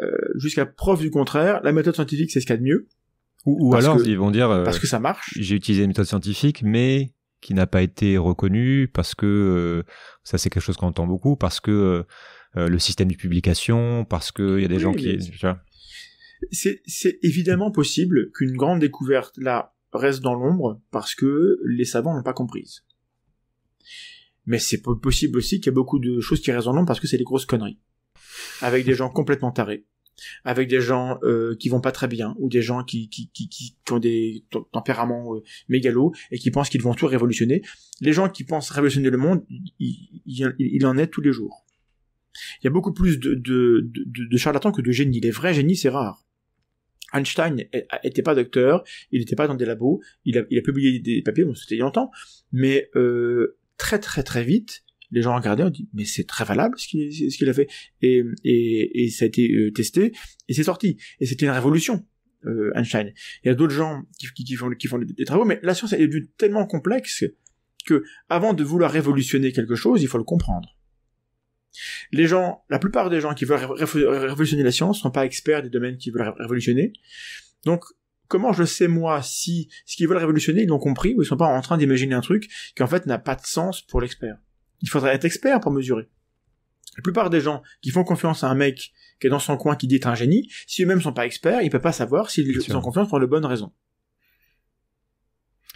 euh, jusqu'à preuve du contraire, la méthode scientifique, c'est ce qu'il y a de mieux. Ou, alors, ils vont dire... Euh, parce que ça marche. J'ai utilisé une méthode scientifique, mais qui n'a pas été reconnue, parce que... Euh, ça, c'est quelque chose qu'on entend beaucoup, parce que... le système de publication, parce que y a des gens qui... C'est évidemment possible qu'une grande découverte, là, reste dans l'ombre parce que les savants n'ont pas comprise. Mais c'est possible aussi qu'il y a beaucoup de choses qui restent dans l'ombre parce que c'est des grosses conneries avec des gens complètement tarés avec des gens euh, qui vont pas très bien ou des gens qui qui, qui, ont des tempéraments euh, mégalos et qui pensent qu'ils vont tout révolutionner. Les gens qui pensent révolutionner le monde, il, en est tous les jours. Il y a beaucoup plus de, de, de, charlatans que de génies. Les vrais génies, c'est rare. Einstein n'était pas docteur, il n'était pas dans des labos, il a, il a publié des papiers, c'était il y a longtemps, mais euh, très très très vite, les gens regardaient, on dit mais c'est très valable ce qu'il ce qu'il a fait et, et, ça a été euh, testé et c'est sorti et c'était une révolution euh, Einstein. Il y a d'autres gens qui, font, des, travaux, mais la science est devenue tellement complexe que avant de vouloir révolutionner quelque chose, il faut le comprendre. Les gens, la plupart des gens qui veulent révolutionner la science sont pas experts des domaines qu'ils veulent révolutionner. Donc, comment je sais moi si ce qu'ils veulent révolutionner, ils l'ont compris ou ils sont pas en train d'imaginer un truc qui en fait n'a pas de sens pour l'expert il faudrait être expert pour mesurer. La plupart des gens qui font confiance à un mec qui est dans son coin qui dit être un génie, si eux-mêmes sont pas experts, ils ne peuvent pas savoir s'ils ont confiance pour les bonnes raisons.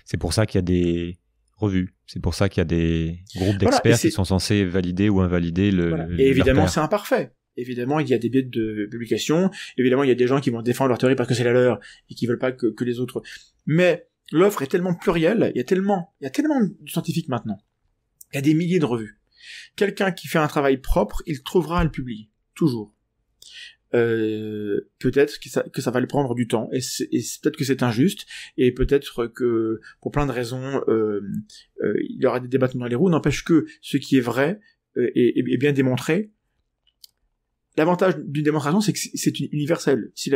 C'est pour ça qu'il y a des revues. C'est pour ça qu'il y a des groupes d'experts qui sont censés valider ou invalider le. Et évidemment, c'est imparfait. Évidemment, il y a des biais de publication. Évidemment, il y a des gens qui vont défendre leur théorie parce que c'est la leur et qui veulent pas que, les autres. Mais l'offre est tellement plurielle. Il y tellement, il y a tellement de scientifiques maintenant. Il y a des milliers de revues. Quelqu'un qui fait un travail propre, il trouvera à le publier. Toujours. Euh, peut-être que ça, va lui prendre du temps et, peut-être que c'est injuste et peut-être que pour plein de raisons euh, euh, il y aura des débats dans les roues n'empêche que ce qui est vrai est, bien démontré l'avantage d'une démonstration c'est que c'est universel si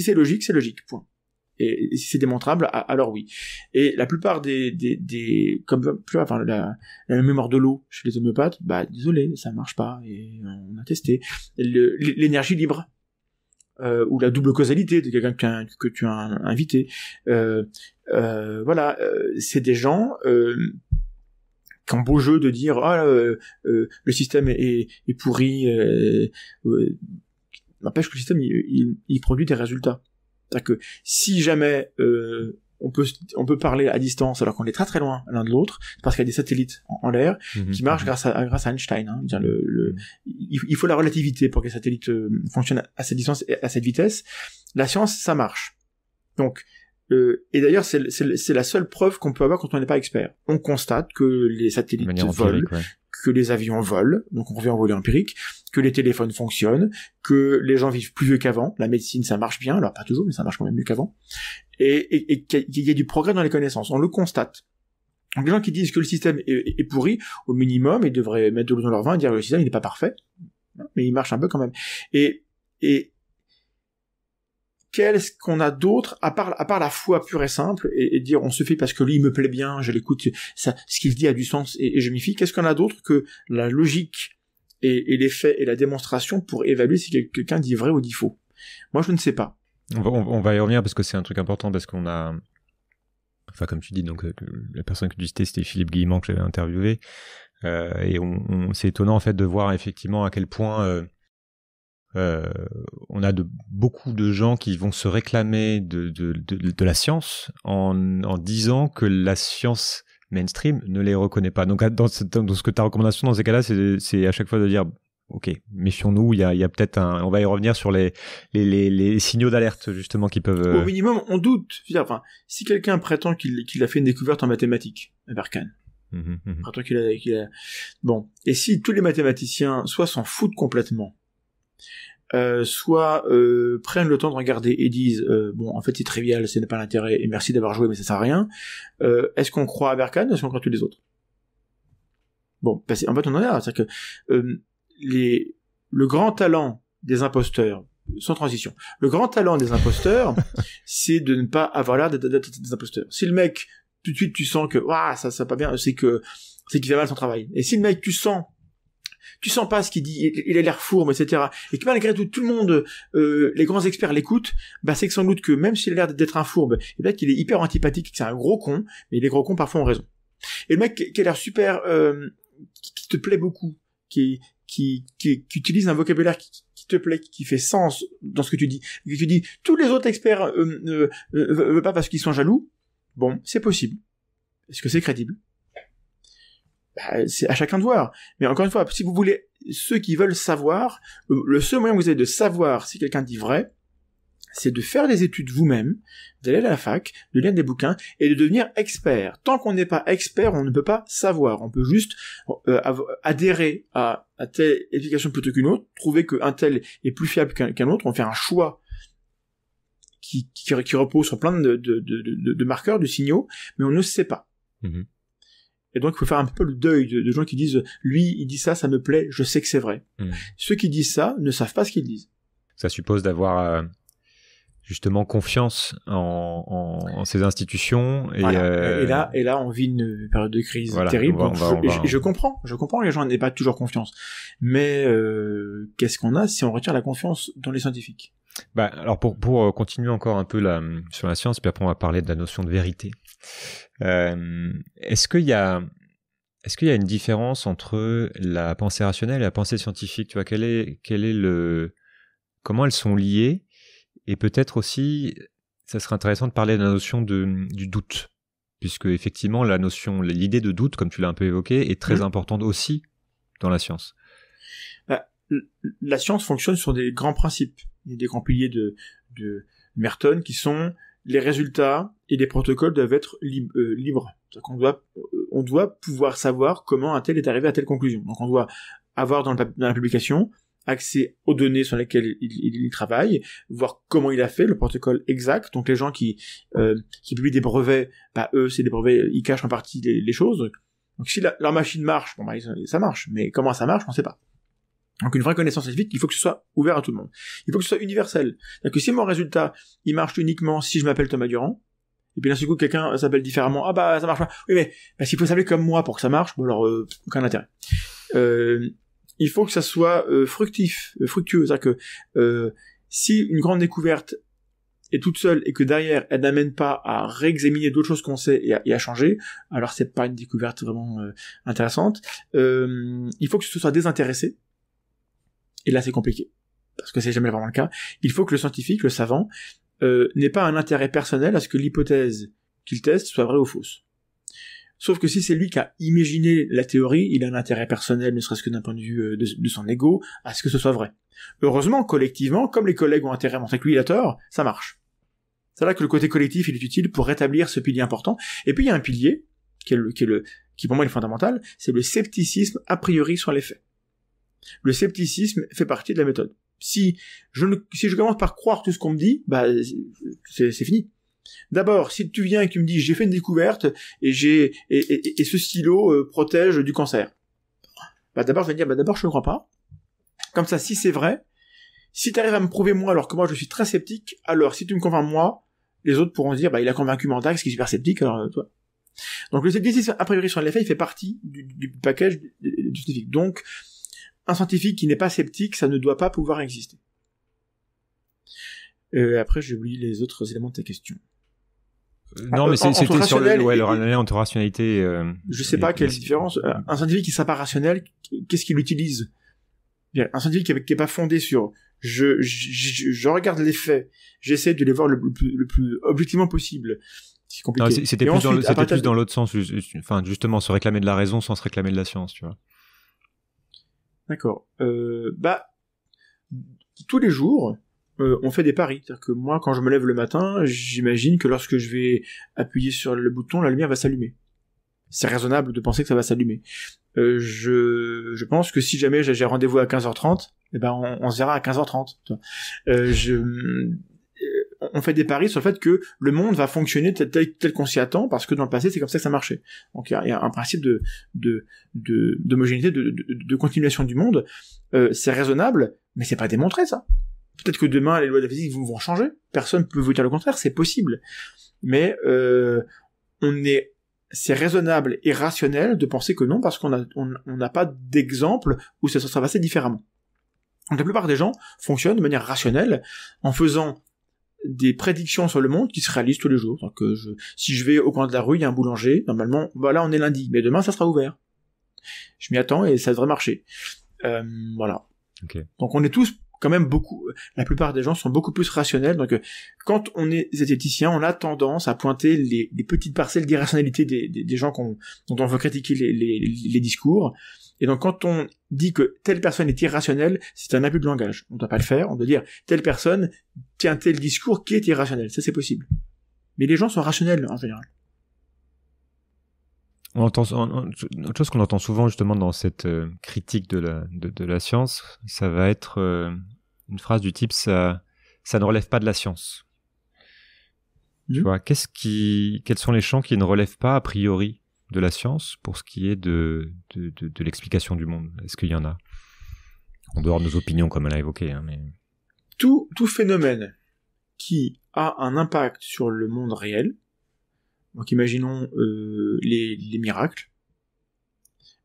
c'est logique c'est logique point et, si c'est démontrable, alors oui. Et la plupart des, des, des comme plus, enfin, la, mémoire de l'eau chez les homéopathes, bah désolé, ça marche pas et on a testé. L'énergie libre. Euh, ou la double causalité de quelqu'un que, tu as invité. Euh, euh voilà, euh, c'est des gens qui ont beau jeu de dire ah le système est, est pourri, n'empêche que le système il produit des résultats. C'est-à-dire que si jamais euh, on peut on peut parler à distance alors qu'on est très très loin l'un de l'autre parce qu'il y a des satellites en, l'air mhm, qui marchent mhm. grâce à grâce à Einstein hein, le, mhm. il, faut la relativité pour que les satellites euh, fonctionnent à cette distance et à cette vitesse la science ça marche donc euh, et d'ailleurs c'est la seule preuve qu'on peut avoir quand on n'est pas expert on constate que les satellites volent que les avions volent, donc on revient au volet empirique, que les téléphones fonctionnent, que les gens vivent plus vieux qu'avant, la médecine ça marche bien, alors pas toujours, mais ça marche quand même mieux qu'avant, et, et, qu'il y a du progrès dans les connaissances, on le constate. Donc les gens qui disent que le système est, pourri, au minimum, ils devraient mettre de l'eau dans leur vin et dire que le système n'est pas parfait, mais il marche un peu quand même. Et, et qu'est-ce qu'on a d'autre à part à part la foi pure et simple et, dire on se fait parce que lui il me plaît bien, je l'écoute, ce qu'il dit a du sens et, je m'y fie. Qu'est-ce qu'on a d'autre que la logique et, les faits et la démonstration pour évaluer si quelqu'un dit vrai ou dit faux Moi je ne sais pas. On va, y revenir parce que c'est un truc important parce qu'on a enfin comme tu dis donc euh, la personne que tu citais c'était Philippe Guillemant que j'avais interviewé euh, et c'est étonnant en fait de voir effectivement à quel point euh, euh, on a beaucoup de gens qui vont se réclamer de, la science en, disant que la science mainstream ne les reconnaît pas. Donc, dans, ce, que ta recommandation dans ces cas-là, c'est à chaque fois de dire ok, méfions-nous, il y a, peut-être un... On va y revenir sur les, signaux d'alerte, justement, qui peuvent... Au minimum, on doute. si quelqu'un prétend qu'il a fait une découverte en mathématiques, à eh ben, mmh, mmh, mmh. qu'il Bon, et si tous les mathématiciens, soit s'en foutent complètement, euh, soit euh, prennent le temps de regarder et disent euh, bon en fait c'est trivial, n'est pas l'intérêt et merci d'avoir joué mais ça sert à rien. est-ce qu'on croit à Berkane ou est-ce qu'on croit à tous les autres Bon, en fait on en est là, c'est-à-dire que les, le grand talent des imposteurs sans transition. Le grand talent des imposteurs, c'est de ne pas avoir l'air d'être des imposteurs. Si le mec tout de suite tu sens que ça ça pas bien, c'est que c'est qu'il fait mal son travail. Et si le mec tu sens tu sens pas ce qu'il dit, il a l'air fourbe, etc. Et que malgré tout, tout le monde, euh, les grands experts l'écoutent, bah c'est que sans doute que même s'il a l'air d'être un fourbe, il qu'il est hyper antipathique, que c'est un gros con, mais les gros cons parfois ont raison. Et le mec qui a l'air super, euh, qui te plaît beaucoup, qui, qui, qui, utilise un vocabulaire qui, te plaît, qui fait sens dans ce que tu dis, et que tu dis tous les autres experts euh, ne veulent pas parce qu'ils sont jaloux, bon, c'est possible. Est-ce que c'est crédible bah, c'est à chacun de voir. Mais encore une fois, si vous voulez, ceux qui veulent savoir, euh, le seul moyen que vous avez de savoir si quelqu'un dit vrai, c'est de faire des études vous-même, d'aller à la fac, de lire des bouquins et de devenir expert. Tant qu'on n'est pas expert, on ne peut pas savoir. On peut juste euh, adhérer à, telle explication plutôt qu'une autre, trouver qu'un tel est plus fiable qu'un autre, on fait un choix qui, repose sur plein de, marqueurs, de signaux, mais on ne sait pas. Mhm. Et donc, il faut faire un peu le deuil de, gens qui disent, lui, il dit ça, ça me plaît, je sais que c'est vrai. Hmm. Ceux qui disent ça ne savent pas ce qu'ils disent. Ça suppose d'avoir euh, justement confiance en, ces institutions. Et, euh, et, là, et là, on vit une période de crise terrible. je, comprends, je comprends, les gens n'aient pas toujours confiance. Mais euh, qu'est-ce qu'on a si on retire la confiance dans les scientifiques bah, alors pour, pour euh, continuer encore un peu euh, sur la science, puis après on va parler de la notion de vérité. Euh, est-ce qu'il y a est-ce qu'il y a une différence entre la pensée rationnelle et la pensée scientifique Tu vois, est, quel est le, comment elles sont liées Et peut-être aussi, ça serait intéressant de parler de la notion de, du doute, puisque effectivement, la notion, l'idée de doute, comme tu l'as un peu évoqué, est très mmh. importante aussi dans la science. Bah, la science fonctionne sur des grands principes des grands piliers de, de Merton qui sont les résultats et les protocoles doivent être euh, libres. On doit, euh, on doit pouvoir savoir comment un tel est arrivé à telle conclusion. Donc on doit avoir dans, la publication accès aux données sur lesquelles il, travaille, voir comment il a fait, le protocole exact. Donc les gens qui, euh, qui publient des brevets, bah eux, c'est des brevets, ils cachent en partie les, choses. Donc si leur machine marche, bon bah, ça marche, mais comment ça marche, on ne sait pas. Donc une vraie connaissance scientifique, il faut que ce soit ouvert à tout le monde. Il faut que ce soit universel. C'est-à-dire que si mon résultat, il marche uniquement si je m'appelle Thomas Durand, et puis d'un seul coup quelqu'un s'appelle différemment, ah bah ça marche pas. Oui mais bah, s'il faut s'appeler comme moi pour que ça marche, bon alors euh, aucun intérêt. Euh, il faut que ça soit euh, fructif, euh, fructueux. C'est-à-dire que si une grande découverte est toute seule et que derrière elle n'amène pas à réexaminer d'autres choses qu'on sait et à, changer, alors c'est pas une découverte vraiment intéressante. Euh, il faut que ce soit désintéressé, et là c'est compliqué, parce que c'est jamais vraiment le cas, il faut que le scientifique, le savant, euh, n'ait pas un intérêt personnel à ce que l'hypothèse qu'il teste soit vraie ou fausse. Sauf que si c'est lui qui a imaginé la théorie, il a un intérêt personnel, ne serait-ce que d'un point de vue euh, de, son ego, à ce que ce soit vrai. Heureusement, collectivement, comme les collègues ont intérêt à montrer que lui il a tort, ça marche. C'est là que le côté collectif il est utile pour rétablir ce pilier important. Et puis il y a un pilier, qui est qui qui pour moi est fondamental, c'est le scepticisme a priori sur les faits. Le scepticisme fait partie de la méthode. Si je, si je commence par croire tout ce qu'on me dit, bah, c'est fini. D'abord, si tu viens et tu me dis j'ai fait une découverte et et, ce stylo euh, protège du cancer, bah d'abord je vais dire bah d'abord je ne crois pas. Comme ça, si c'est vrai, si tu arrives à me prouver moi alors que moi je suis très sceptique, alors si tu me convaincs moi, les autres pourront dire bah il a convaincu Mandax qui est super sceptique alors euh, toi. Donc le scepticisme a priori sur les faits, il fait partie du, du package du scientifique. Donc un scientifique qui n'est pas sceptique, ça ne doit pas pouvoir exister. Euh, après, oublié les autres éléments de ta question. Euh, ah, non, mais euh, c'était sur le, ouais, entre rationalité. Euh, je sais pas quelle la différence. Un scientifique qui ne sera pas rationnel, qu'est-ce qu'il utilise Un scientifique qui n'est pas fondé sur je, je, je, regarde les faits, j'essaie de les voir le, plus, le plus objectivement possible. C'était plus, dans, l'autre sens, enfin, justement, se réclamer de la raison sans se réclamer de la science, tu vois. D'accord. Euh, bah, tous les jours, euh, on fait des paris. C'est-à-dire que moi, quand je me lève le matin, j'imagine que lorsque je vais appuyer sur le bouton, la lumière va s'allumer. C'est raisonnable de penser que ça va s'allumer. Euh, je, pense que si jamais j'ai rendez-vous à 15h30, eh ben on, se verra à 15h30. je, on fait des paris sur le fait que le monde va fonctionner tel, qu'on s'y attend, parce que dans le passé, c'est comme ça que ça marchait. Donc il y, a un principe de, de, d'homogénéité, de, continuation du monde. Euh, c'est raisonnable, mais c'est pas démontré ça. Peut-être que demain, les lois de la physique vont changer. Personne ne peut vous dire le contraire, c'est possible. Mais euh, on est c'est raisonnable et rationnel de penser que non, parce qu'on n'a on, pas d'exemple où ça se serait passé différemment. la plupart des gens fonctionnent de manière rationnelle en faisant des prédictions sur le monde qui se réalisent tous les jours. Donc, euh, je, si je vais au coin de la rue, il y a un boulanger, normalement, voilà, on est lundi, mais demain, ça sera ouvert. Je m'y attends et ça devrait marcher. Euh, voilà. Donc, on est tous quand même beaucoup, euh, la plupart des gens sont beaucoup plus rationnels. Donc, quand on est zététicien, on a tendance à pointer les, petites parcelles d'irrationalité des, gens qu'on dont on veut critiquer les discours. Et donc quand on dit que telle personne est irrationnelle, c'est un abus de langage. On ne doit pas le faire, on doit dire telle personne tient tel discours qui est irrationnel. Ça c'est possible. Mais les gens sont rationnels en général. On autre chose qu'on entend souvent justement dans cette euh, critique de la, science, ça va être euh, une phrase du type ça, ne relève pas de la science. Tu hmm. vois, quels sont les champs qui ne relèvent pas a priori de la science pour ce qui est de, de, l'explication du monde Est-ce qu'il y en a En dehors de nos opinions, comme elle a évoqué. Hein, mais... tout, tout phénomène qui a un impact sur le monde réel, donc imaginons euh, les, les, miracles,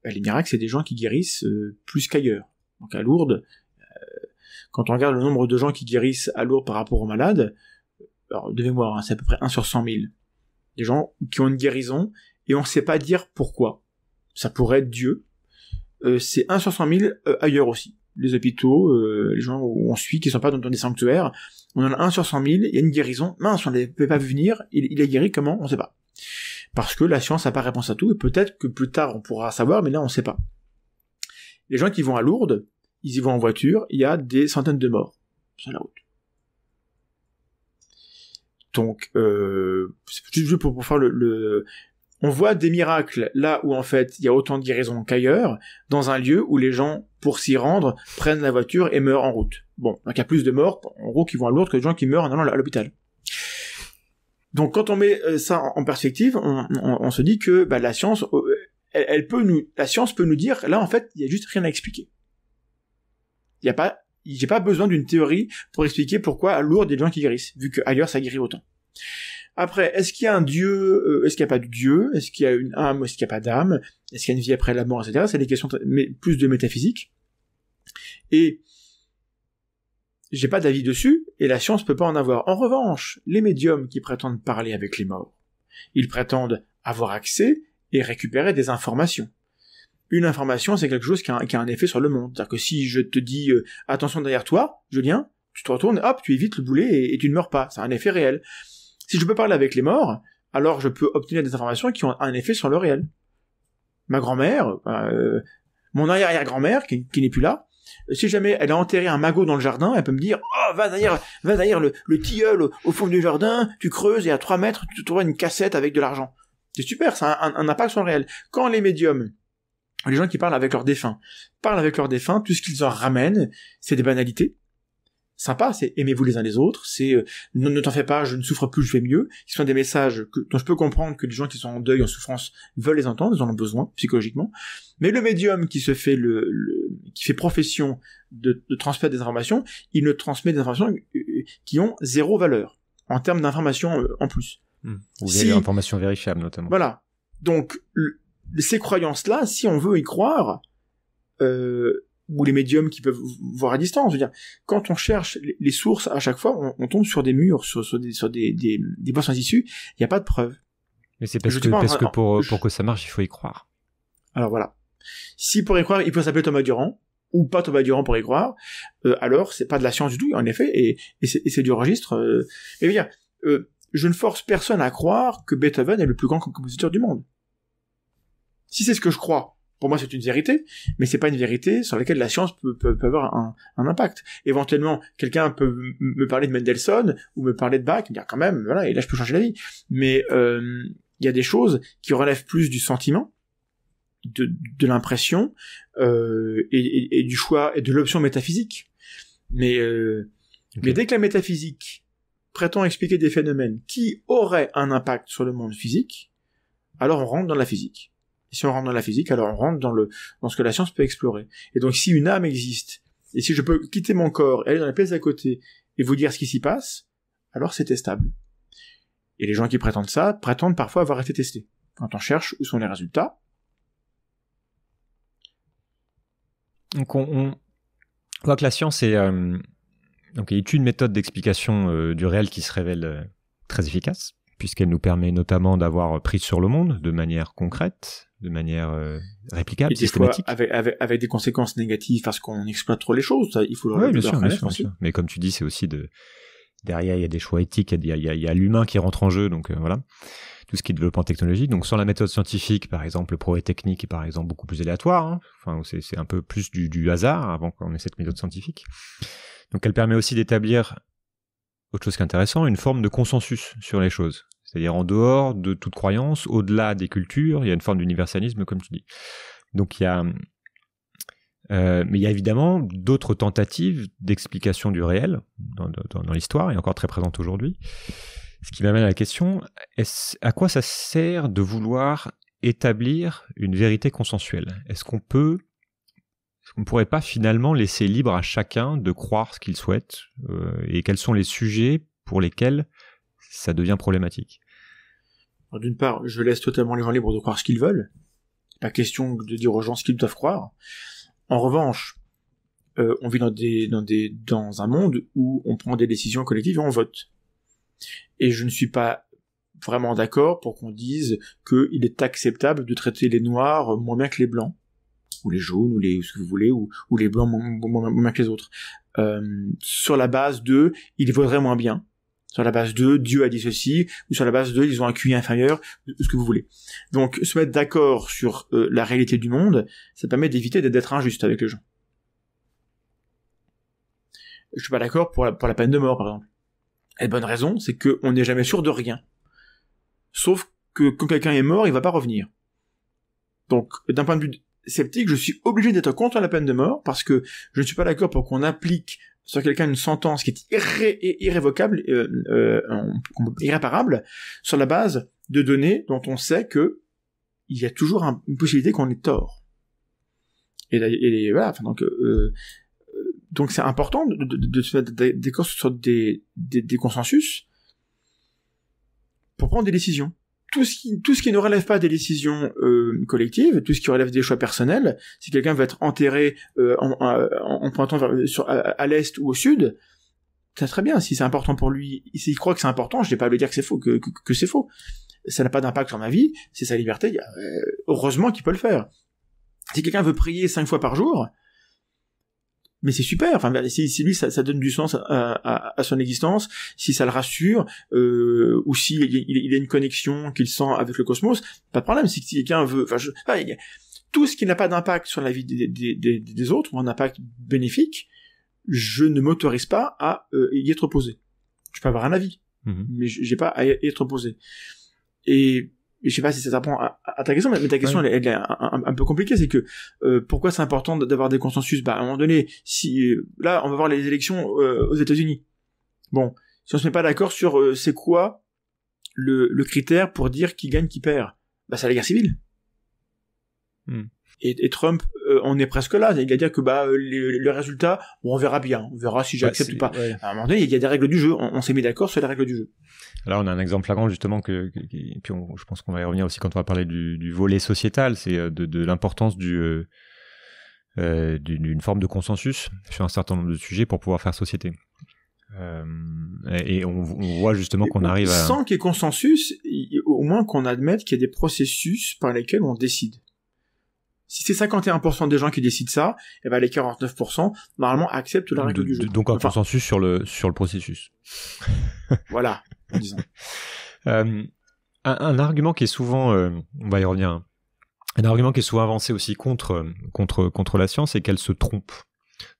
ben, les miracles, c'est des gens qui guérissent euh, plus qu'ailleurs. Donc à Lourdes, euh, quand on regarde le nombre de gens qui guérissent à Lourdes par rapport aux malades, alors de mémoire, hein, c'est à peu près 1 sur 100 000. Des gens qui ont une guérison et on ne sait pas dire pourquoi. Ça pourrait être Dieu. Euh, c'est 1 sur 100 000 euh, ailleurs aussi. Les hôpitaux, euh, les gens où on suit, qui sont pas dans, des sanctuaires, on en a 1 sur 100 000, il y a une guérison, mince, on ne peut pas venir, il, est guéri comment On ne sait pas. Parce que la science n'a pas réponse à tout, et peut-être que plus tard on pourra savoir, mais là on ne sait pas. Les gens qui vont à Lourdes, ils y vont en voiture, il y a des centaines de morts sur la route. Donc, c'est juste pour, pour faire le, on voit des miracles là où en fait il y a autant de guérisons qu'ailleurs, dans un lieu où les gens, pour s'y rendre, prennent la voiture et meurent en route. Bon, donc il y a plus de morts, en gros, qui vont à Lourdes que de gens qui meurent en allant à l'hôpital. Donc quand on met euh, ça en perspective, on, se dit que bah, la science, euh, elle, peut nous, la science peut nous dire, là en fait, il y a juste rien à expliquer. Il n'y a pas, j'ai pas besoin d'une théorie pour expliquer pourquoi à Lourdes il y a des gens qui guérissent, vu qu'ailleurs ça guérit autant. Après, est-ce qu'il y a un dieu euh, Est-ce qu'il n'y a pas de dieu Est-ce qu'il y a une âme Est-ce qu'il n'y a pas d'âme Est-ce qu'il y a une vie après la mort, etc. C'est des questions plus de métaphysique. Et j'ai pas d'avis dessus, et la science peut pas en avoir. En revanche, les médiums qui prétendent parler avec les morts, ils prétendent avoir accès et récupérer des informations. Une information, c'est quelque chose qui a, un effet sur le monde. C'est-à-dire que si je te dis euh, attention derrière toi, Julien, tu te retournes, hop, tu évites le boulet et tu ne meurs pas. C'est un effet réel. Si je peux parler avec les morts, alors je peux obtenir des informations qui ont un effet sur le réel. Ma grand-mère, euh, mon arrière-grand-mère, qui, n'est plus là, si jamais elle a enterré un magot dans le jardin, elle peut me dire Oh, va derrière, va derrière le, tilleul au, fond du jardin, tu creuses et à 3 mètres, tu trouves une cassette avec de l'argent. C'est super, ça a un, un, impact sur le réel. Quand les médiums, les gens qui parlent avec leurs défunts, parlent avec leurs défunts, tout ce qu'ils en ramènent, c'est des banalités, sympa, c'est aimez-vous les uns les autres, c'est euh, ne, t'en fais pas, je ne souffre plus, je vais mieux, Ce sont des messages que, dont je peux comprendre que les gens qui sont en deuil, en souffrance, veulent les entendre, ils en ont besoin psychologiquement. Mais le médium qui se fait le, qui fait profession de, de, transmettre des informations, il ne transmet des informations euh, qui ont zéro valeur en termes d'informations euh, en plus. Hmm. Ou si, des informations vérifiables notamment. Voilà. Donc ces croyances-là, si on veut y croire, euh, ou les médiums qui peuvent voir à distance. Je veux dire, quand on cherche les sources à chaque fois, on, tombe sur des murs, sur, des, sur des, des, sans issue. Il n'y a pas de preuves. Mais c'est parce, que, parce hein, que hein. pour, pour que ça marche, il faut y croire. Alors voilà. Si pour y croire, il faut s'appeler Thomas Durand, ou pas Thomas Durand pour y croire, euh, alors c'est pas de la science du tout, en effet, et, et c'est du registre. Euh... bien, euh, je ne force personne à croire que Beethoven est le plus grand compositeur du monde. Si c'est ce que je crois, pour moi c'est une vérité, mais c'est pas une vérité sur laquelle la science peut, avoir un, impact. Éventuellement, quelqu'un peut me parler de Mendelssohn ou me parler de Bach, et dire quand même, voilà, et là je peux changer la vie. Mais euh, il y a des choses qui relèvent plus du sentiment, de, l'impression euh, et, du choix et de l'option métaphysique. Mais euh, mais dès que la métaphysique prétend expliquer des phénomènes qui auraient un impact sur le monde physique, alors on rentre dans la physique. Et si on rentre dans la physique, alors on rentre dans le dans ce que la science peut explorer. Et donc si une âme existe, et si je peux quitter mon corps, aller dans la pièce à côté et vous dire ce qui s'y passe, alors c'est testable. Et les gens qui prétendent ça prétendent parfois avoir été testés. Quand on cherche où sont les résultats. Donc on, voit que la science est, euh, donc est une méthode d'explication euh, du réel qui se révèle euh, très efficace puisqu'elle nous permet notamment d'avoir euh, prise sur le monde de manière concrète, de manière euh, réplicable, et systématique. avec, avec, avec, des conséquences négatives parce qu'on exploite trop les choses, il faut le ouais, bien, sûr, bien, sûr, bien sûr. Mais comme tu dis, c'est aussi de derrière il y a des choix éthiques, il y a, il y a l'humain qui rentre en jeu, donc euh, voilà tout ce qui est développement technologique. Donc sans la méthode scientifique, par exemple, le progrès technique est par exemple beaucoup plus aléatoire. Hein. Enfin, c'est un peu plus du, du hasard avant qu'on ait cette méthode scientifique. Donc elle permet aussi d'établir autre chose intéressant, une forme de consensus sur les choses. C'est-à-dire en dehors de toute croyance, au-delà des cultures, il y a une forme d'universalisme, comme tu dis. Donc il y a... Euh, mais il y a évidemment d'autres tentatives d'explication du réel dans, l'histoire, et encore très présentes aujourd'hui. Ce qui m'amène à la question, est à quoi ça sert de vouloir établir une vérité consensuelle Est-ce qu'on peut on ne pourrait pas finalement laisser libre à chacun de croire ce qu'il souhaite euh, et quels sont les sujets pour lesquels ça devient problématique D'une part, je laisse totalement les gens libres de croire ce qu'ils veulent. La question de dire aux gens ce qu'ils doivent croire. En revanche, euh, on vit dans, des, dans, des, dans un monde où on prend des décisions collectives et on vote. Et je ne suis pas vraiment d'accord pour qu'on dise qu'il est acceptable de traiter les noirs moins bien que les blancs ou les jaunes, ou les, ce que vous voulez, ou, ou les blancs moins, moins, que les autres. Euh, sur la base de, il vaudrait moins bien. Sur la base de, Dieu a dit ceci, ou sur la base de, ils ont un QI inférieur, ce que vous voulez. Donc, se mettre d'accord sur euh, la réalité du monde, ça permet d'éviter d'être injuste avec les gens. Je suis pas d'accord pour la, pour la peine de mort, par exemple. la bonne raison, c'est qu'on n'est jamais sûr de rien. Sauf que quand quelqu'un est mort, il va pas revenir. Donc, d'un point de vue sceptique, je suis obligé d'être contre la peine de mort parce que je ne suis pas d'accord pour qu'on applique sur quelqu'un une sentence qui est irrévocable, euh, euh irréparable, sur la base de données dont on sait que il y a toujours une possibilité qu'on ait tort. Et, voilà, enfin, donc euh, euh, donc c'est important de, se mettre d'accord sur des consensus pour prendre des décisions tout ce qui tout ce qui ne relève pas des décisions euh, collectives, tout ce qui relève des choix personnels, si quelqu'un veut être enterré euh, en, en, pointant à, l'est ou au sud, ça très bien. Si c'est important pour lui, s'il croit que c'est important, je n'ai pas à lui dire que c'est faux, que, que c'est faux. Ça n'a pas d'impact sur ma vie, c'est sa liberté. Euh, heureusement qu'il peut le faire. Si quelqu'un veut prier cinq fois par jour, mais c'est super. Enfin, si, si lui, ça, ça, donne du sens à, à, son existence, si ça le rassure, euh, ou si il, il, a une connexion qu'il sent avec le cosmos, pas de problème. Si quelqu'un veut, enfin, je, tout ce qui n'a pas d'impact sur la vie des, des, des, autres ou un impact bénéfique, je ne m'autorise pas à euh, y être opposé. Je peux avoir un avis, mhm. mais je mais j'ai pas à y être opposé. Et je sais pas si ça s'apprend à, ta question, mais, ta question elle, est un, peu compliquée, c'est que euh, pourquoi c'est important d'avoir des consensus Bah à un moment donné, si euh, là on va voir les élections euh, aux États-Unis. Bon, si on se met pas d'accord sur c'est quoi le, le, critère pour dire qui gagne, qui perd, bah c'est la guerre civile. Hmm. Et, Trump euh, on est presque là. Il va dire que bah euh, le, résultat, on verra bien, on verra si j'accepte ou pas. À un moment donné, il y a des règles du jeu. On, s'est mis d'accord sur les règles du jeu. Alors on a un exemple flagrant justement que, et puis je pense qu'on va y revenir aussi quand on va parler du, volet sociétal, c'est euh, de, l'importance du d'une forme de consensus sur un certain nombre de sujets pour pouvoir faire société. et on, on, voit justement qu'on arrive à... Sans qu'il y ait consensus, au moins qu'on admette qu'il y a des processus par lesquels on décide. Si c'est 51% des gens qui décident ça, et eh ben les 49% normalement acceptent la règle du jeu. Donc un consensus sur le sur le processus. voilà. Euh, un, argument qui est souvent, euh, on va y revenir. Hein. Un argument qui est avancé aussi contre contre contre la science, c'est qu'elle se trompe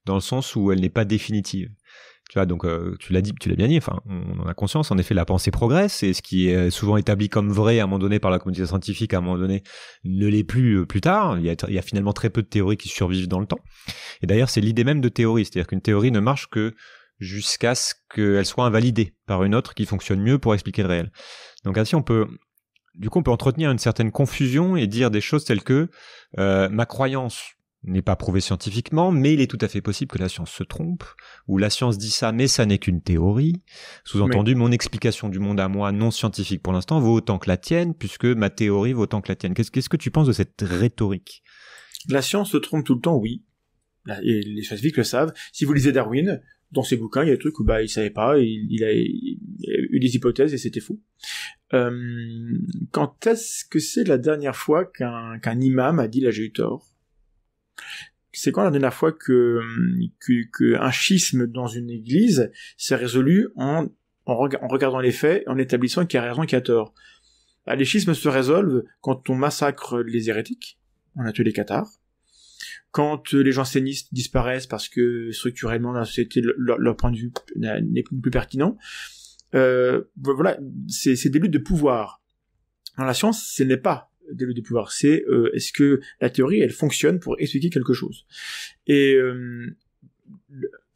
dans le sens où elle n'est pas définitive. Tu vois, donc euh, tu l'as dit, tu l'as bien dit. Enfin, on en a conscience. En effet, la pensée progresse et ce qui est euh, souvent établi comme vrai à un moment donné par la communauté scientifique, à un moment donné, ne l'est plus euh, plus tard. Il y, a, il y, a, finalement très peu de théories qui survivent dans le temps. Et d'ailleurs, c'est l'idée même de théorie, c'est-à-dire qu'une théorie ne marche que jusqu'à ce qu'elle soit invalidée par une autre qui fonctionne mieux pour expliquer le réel. Donc ainsi, on peut du coup, on peut entretenir une certaine confusion et dire des choses telles que ma croyance n'est pas prouvé scientifiquement, mais il est tout à fait possible que la science se trompe, ou la science dit ça, mais ça n'est qu'une théorie. Sous-entendu, mon explication du monde à moi, non scientifique pour l'instant, vaut autant que la tienne, puisque ma théorie vaut autant que la tienne. Qu'est-ce que tu penses de cette rhétorique La science se trompe tout le temps, oui. les scientifiques le savent. Si vous lisez Darwin, dans ses bouquins, il y a des trucs où bah il savait pas, il, a, eu des hypothèses et c'était fou. Euh, quand est-ce que c'est la dernière fois qu'un imam a dit là j'ai eu tort c'est quand la dernière fois qu'un schisme dans une église s'est résolu en, regardant les faits, en établissant y a raison, a tort bah, Les schismes se résolvent quand on massacre les hérétiques, on a tué les cathares, quand euh, les jansénistes disparaissent parce que structurellement leur, point de vue n'est plus pertinent. Euh, voilà, c'est des luttes de pouvoir. Dans la science, ce n'est pas dès le pouvoir c'est euh, est-ce que la théorie, elle fonctionne pour expliquer quelque chose Et euh,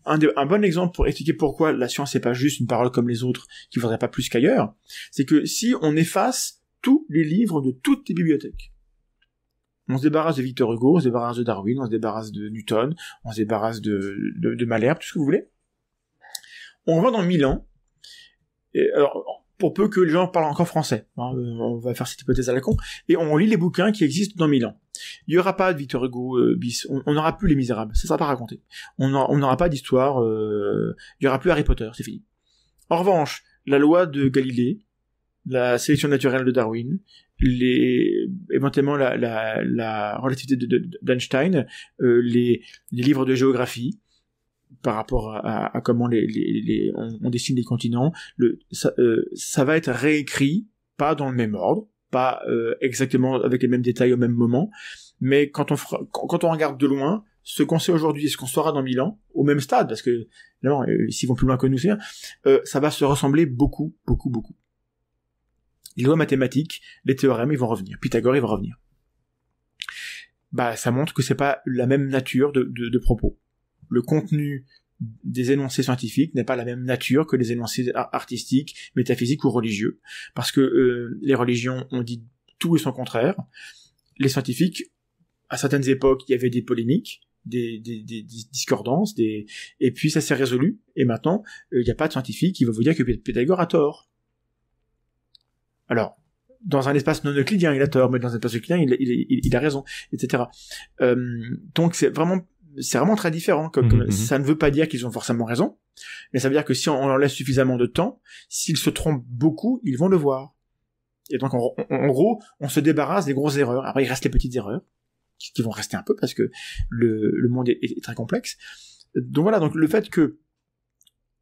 un, un, bon exemple pour expliquer pourquoi la science n'est pas juste une parole comme les autres qui ne vaudrait pas plus qu'ailleurs, c'est que si on efface tous les livres de toutes les bibliothèques, on se débarrasse de Victor Hugo, on se débarrasse de Darwin, on se débarrasse de Newton, on se débarrasse de, de, de Malherbe, tout ce que vous voulez, on revient dans Milan, ans, et alors, pour peu que les gens parlent encore français. Hein, euh, on va faire cette hypothèse à la con. Et on lit les bouquins qui existent dans Milan. ans. Il y aura pas de Victor Hugo euh, bis. On n'aura plus Les Misérables. Ça sera pas raconté. On n'aura pas d'histoire. Euh, il y aura plus Harry Potter. C'est fini. En revanche, la loi de Galilée, la sélection naturelle de Darwin, les éventuellement la, relativité d'Einstein, de, les livres de géographie, par rapport à, comment on, dessine les continents, euh, ça, va être réécrit, pas dans le même ordre, pas euh, exactement avec les mêmes détails au même moment, mais quand on, quand, on regarde de loin, ce qu'on sait aujourd'hui et ce qu'on saura dans mille ans, au même stade, parce que non, s'ils euh, vont plus loin que nous, ça va se ressembler beaucoup, beaucoup, beaucoup. Les lois mathématiques, les théorèmes, ils vont revenir. Pythagore, il va revenir. Bah, ça montre que c'est pas la même nature de propos le contenu des énoncés scientifiques n'est pas la même nature que les énoncés artistiques, métaphysiques ou religieux. Parce que euh, les religions ont dit tout et son contraire. Les scientifiques, à certaines époques, il y avait des polémiques, des, des, des, discordances, des... et puis ça s'est résolu. Et maintenant, euh, il n'y a pas de scientifique qui va vous dire que Pythagore a tort. Alors, dans un espace non euclidien, il a tort, mais dans un espace euclidien, il, a raison, etc. Euh, donc c'est vraiment c'est vraiment très différent. Comme, mhm, mhm. Ça ne veut pas dire qu'ils ont forcément raison, mais ça veut dire que si on leur laisse suffisamment de temps, s'ils se trompent beaucoup, ils vont le voir. Et donc, en, gros, on se débarrasse des grosses erreurs. Après, il reste les petites erreurs, qui, vont rester un peu parce que le, monde est, très complexe. Donc voilà, donc le fait que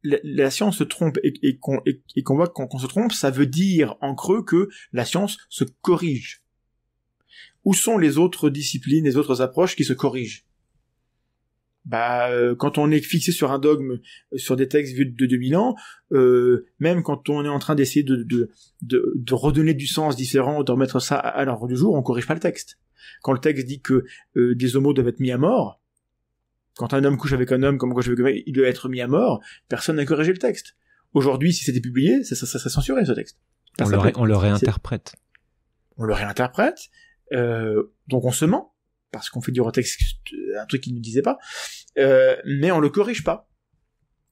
la, science se trompe et, qu'on voit qu'on se trompe, ça veut dire en creux que la science se corrige. Où sont les autres disciplines, les autres approches qui se corrigent bah euh, quand on est fixé sur un dogme euh, sur des textes vus de 2000 ans euh, même quand on est en train d'essayer de, de, redonner du sens différent de remettre ça à, l'ordre du jour on corrige pas le texte quand le texte dit que des homos doivent être mis à mort quand un homme couche avec un homme comme je veux il doit être mis à mort personne n'a corrigé le texte aujourd'hui si c'était publié ça, ça, censuré ce texte on le, on le, réinterprète on le réinterprète donc on se ment parce qu'on fait du retexte un truc qu'il ne disait pas, euh, mais on le corrige pas.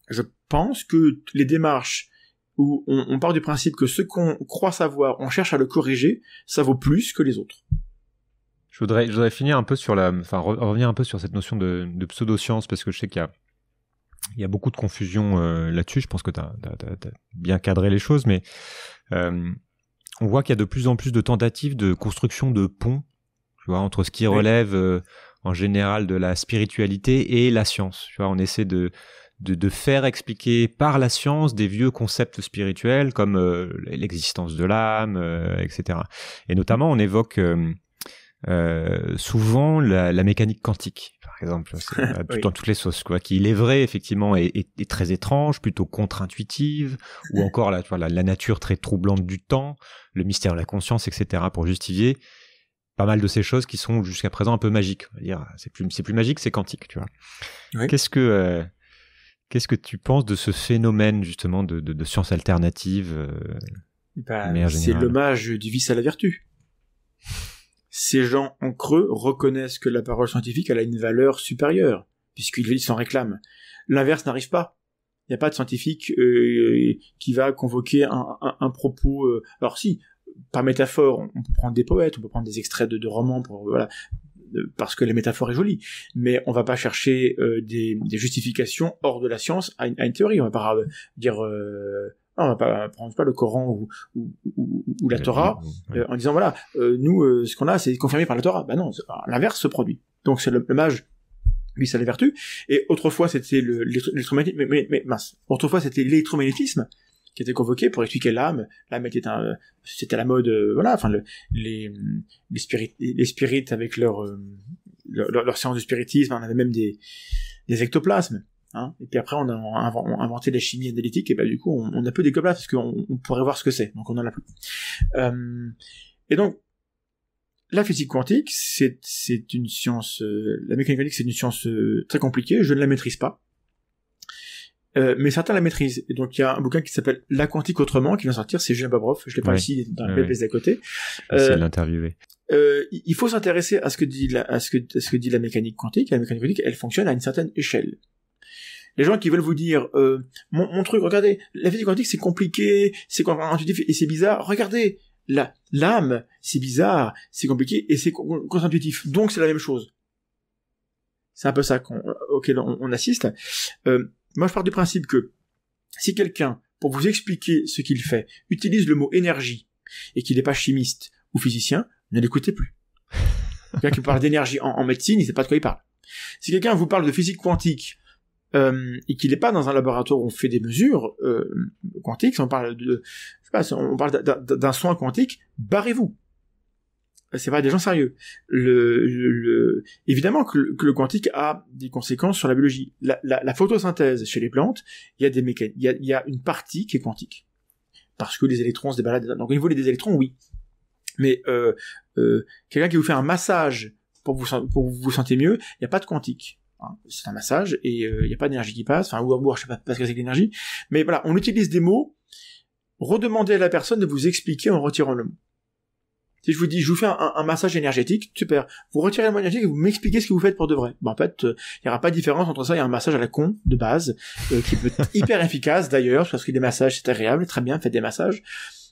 Je pense que les démarches où on, part du principe que ce qu'on croit savoir, on cherche à le corriger, ça vaut plus que les autres. Je voudrais, voudrais finir un peu sur la, enfin revenir un peu sur cette notion de, pseudo-science parce que je sais qu'il y a il y beaucoup de confusion euh, là-dessus. Je pense que tu as, bien cadré les choses, mais euh, on voit qu'il y a de plus en plus de tentatives de construction de ponts entre ce qui relève euh, en général de la spiritualité et la science. Tu vois, on essaie de, de, faire expliquer par la science des vieux concepts spirituels comme euh, l'existence de l'âme, euh, etc. Et notamment, on évoque souvent la, mécanique quantique. Par exemple, dans toutes les sauces, quoi, qui, il est vrai, effectivement, est, est, très étrange, plutôt contre-intuitive, ou mm. encore la, la nature très troublante du temps, le mystère de la conscience, etc., pour justifier pas mal de ces choses qui sont jusqu'à présent un peu magiques. c'est plus, plus magique, c'est quantique, tu vois. Qu'est-ce que, euh, quest que tu penses de ce phénomène justement de, sciences de science alternative euh, eh ben, C'est l'hommage du vice à la vertu. Ces gens en creux reconnaissent que la parole scientifique elle a une valeur supérieure, puisqu'ils s'en réclament. L'inverse n'arrive pas. Il n'y a pas de scientifique euh, qui va convoquer un, un propos. alors si, par métaphore, on peut prendre des poètes, on peut prendre des extraits de, romans pour voilà, euh, parce que la métaphore est jolie, mais on va pas chercher euh, des, justifications hors de la science à une, théorie. On va pas dire, euh, on va pas prendre pas le Coran ou, la Torah euh, en disant voilà, nous ce qu'on a c'est confirmé par la Torah. Ben non, l'inverse se produit. Donc c'est le, mage lui ça les vertus. Et autrefois c'était l'électromagnétisme, autrefois c'était l'électromagnétisme qui était convoqué pour expliquer l'âme. L'âme était un, c'était la mode, euh, voilà, enfin le, les les spirites, les avec leur, euh, leur, séance de spiritisme. On avait même des des ectoplasmes. Hein. Et puis après, on a, inventé la chimie analytique, et ben du coup, on, on a peu d'ectoplasmes parce qu'on on pourrait voir ce que c'est, donc on en a plus. Euh, et donc, la physique quantique, c'est une science, euh, la mécanique quantique, c'est une science euh, très compliquée. Je ne la maîtrise pas euh, mais certains la maîtrisent. Et donc il y a un bouquin qui s'appelle La quantique autrement qui vient sortir, c'est Julien Babroff, je l'ai pas ici dans la PPS à côté. C'est euh, l'interviewer. Euh, il faut s'intéresser à ce que dit la, à ce que dit la mécanique quantique. La mécanique quantique, elle fonctionne à une certaine échelle. Les gens qui veulent vous dire mon, truc, regardez, la physique quantique c'est compliqué, c'est contre-intuitif et c'est bizarre. Regardez, la l'âme, c'est bizarre, c'est compliqué et c'est contre-intuitif. Donc c'est la même chose. C'est un peu ça auquel on, assiste moi je pars du principe que si quelqu'un, pour vous expliquer ce qu'il fait, utilise le mot énergie et qu'il n'est pas chimiste ou physicien, ne l'écoutez plus. Quelqu'un qui parle d'énergie en, médecine, il ne sait pas de quoi il parle. Si quelqu'un vous parle de physique quantique euh, et qu'il n'est pas dans un laboratoire où on fait des mesures euh, quantiques, on parle de, on parle d'un soin quantique, barrez-vous c'est vrai, des gens sérieux. Le, évidemment que le, quantique a des conséquences sur la biologie. La, photosynthèse chez les plantes, il y a des mécaniques, il y a, une partie qui est quantique parce que les électrons se déballent. Donc au niveau des électrons, oui. Mais euh, euh, quelqu'un qui vous fait un massage pour vous pour vous, sentez mieux, il n'y a pas de quantique. Hein. C'est un massage et euh, il n'y a pas d'énergie qui passe. Enfin, ou à je sais pas ce que c'est que l'énergie. Mais voilà, on utilise des mots. Redemandez à la personne de vous expliquer en retirant le mot. Si je vous dis, je vous fais un, massage énergétique, super. Vous retirez le mot énergétique et vous m'expliquez ce que vous faites pour de vrai. Bah, en fait, euh, il n'y aura pas de différence entre ça et un massage à la con, de base, euh, qui peut être hyper efficace d'ailleurs, parce que des massages, c'est agréable, très bien, faites des massages.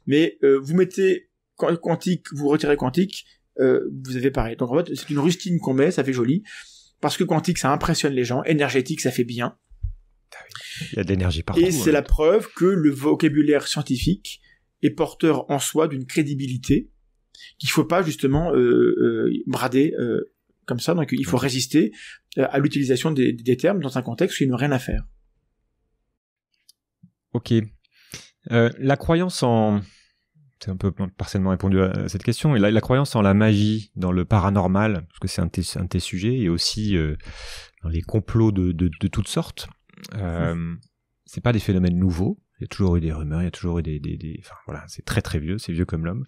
Mais euh, vous mettez quantique, vous retirez quantique, vous avez pareil. Donc en fait, c'est une rustine qu'on met, ça fait joli. Parce que quantique, ça impressionne les gens. Énergétique, ça fait bien. Il y a de l'énergie Et c'est hein. la preuve que le vocabulaire scientifique est porteur en soi d'une crédibilité qu'il ne faut pas justement euh, euh, brader euh, comme ça. Donc il faut résister à l'utilisation des, termes dans un contexte où ils n'ont rien à faire. Ok. la croyance en... C'est un peu partiellement répondu à cette question. Et la, croyance en la magie, dans le paranormal, parce que c'est un, un de tes sujets, et aussi dans les complots de, toutes sortes, euh, ne c'est pas des phénomènes nouveaux. Il y a toujours eu des rumeurs, il y a toujours eu des, des, des enfin voilà, c'est très très vieux, c'est vieux comme l'homme.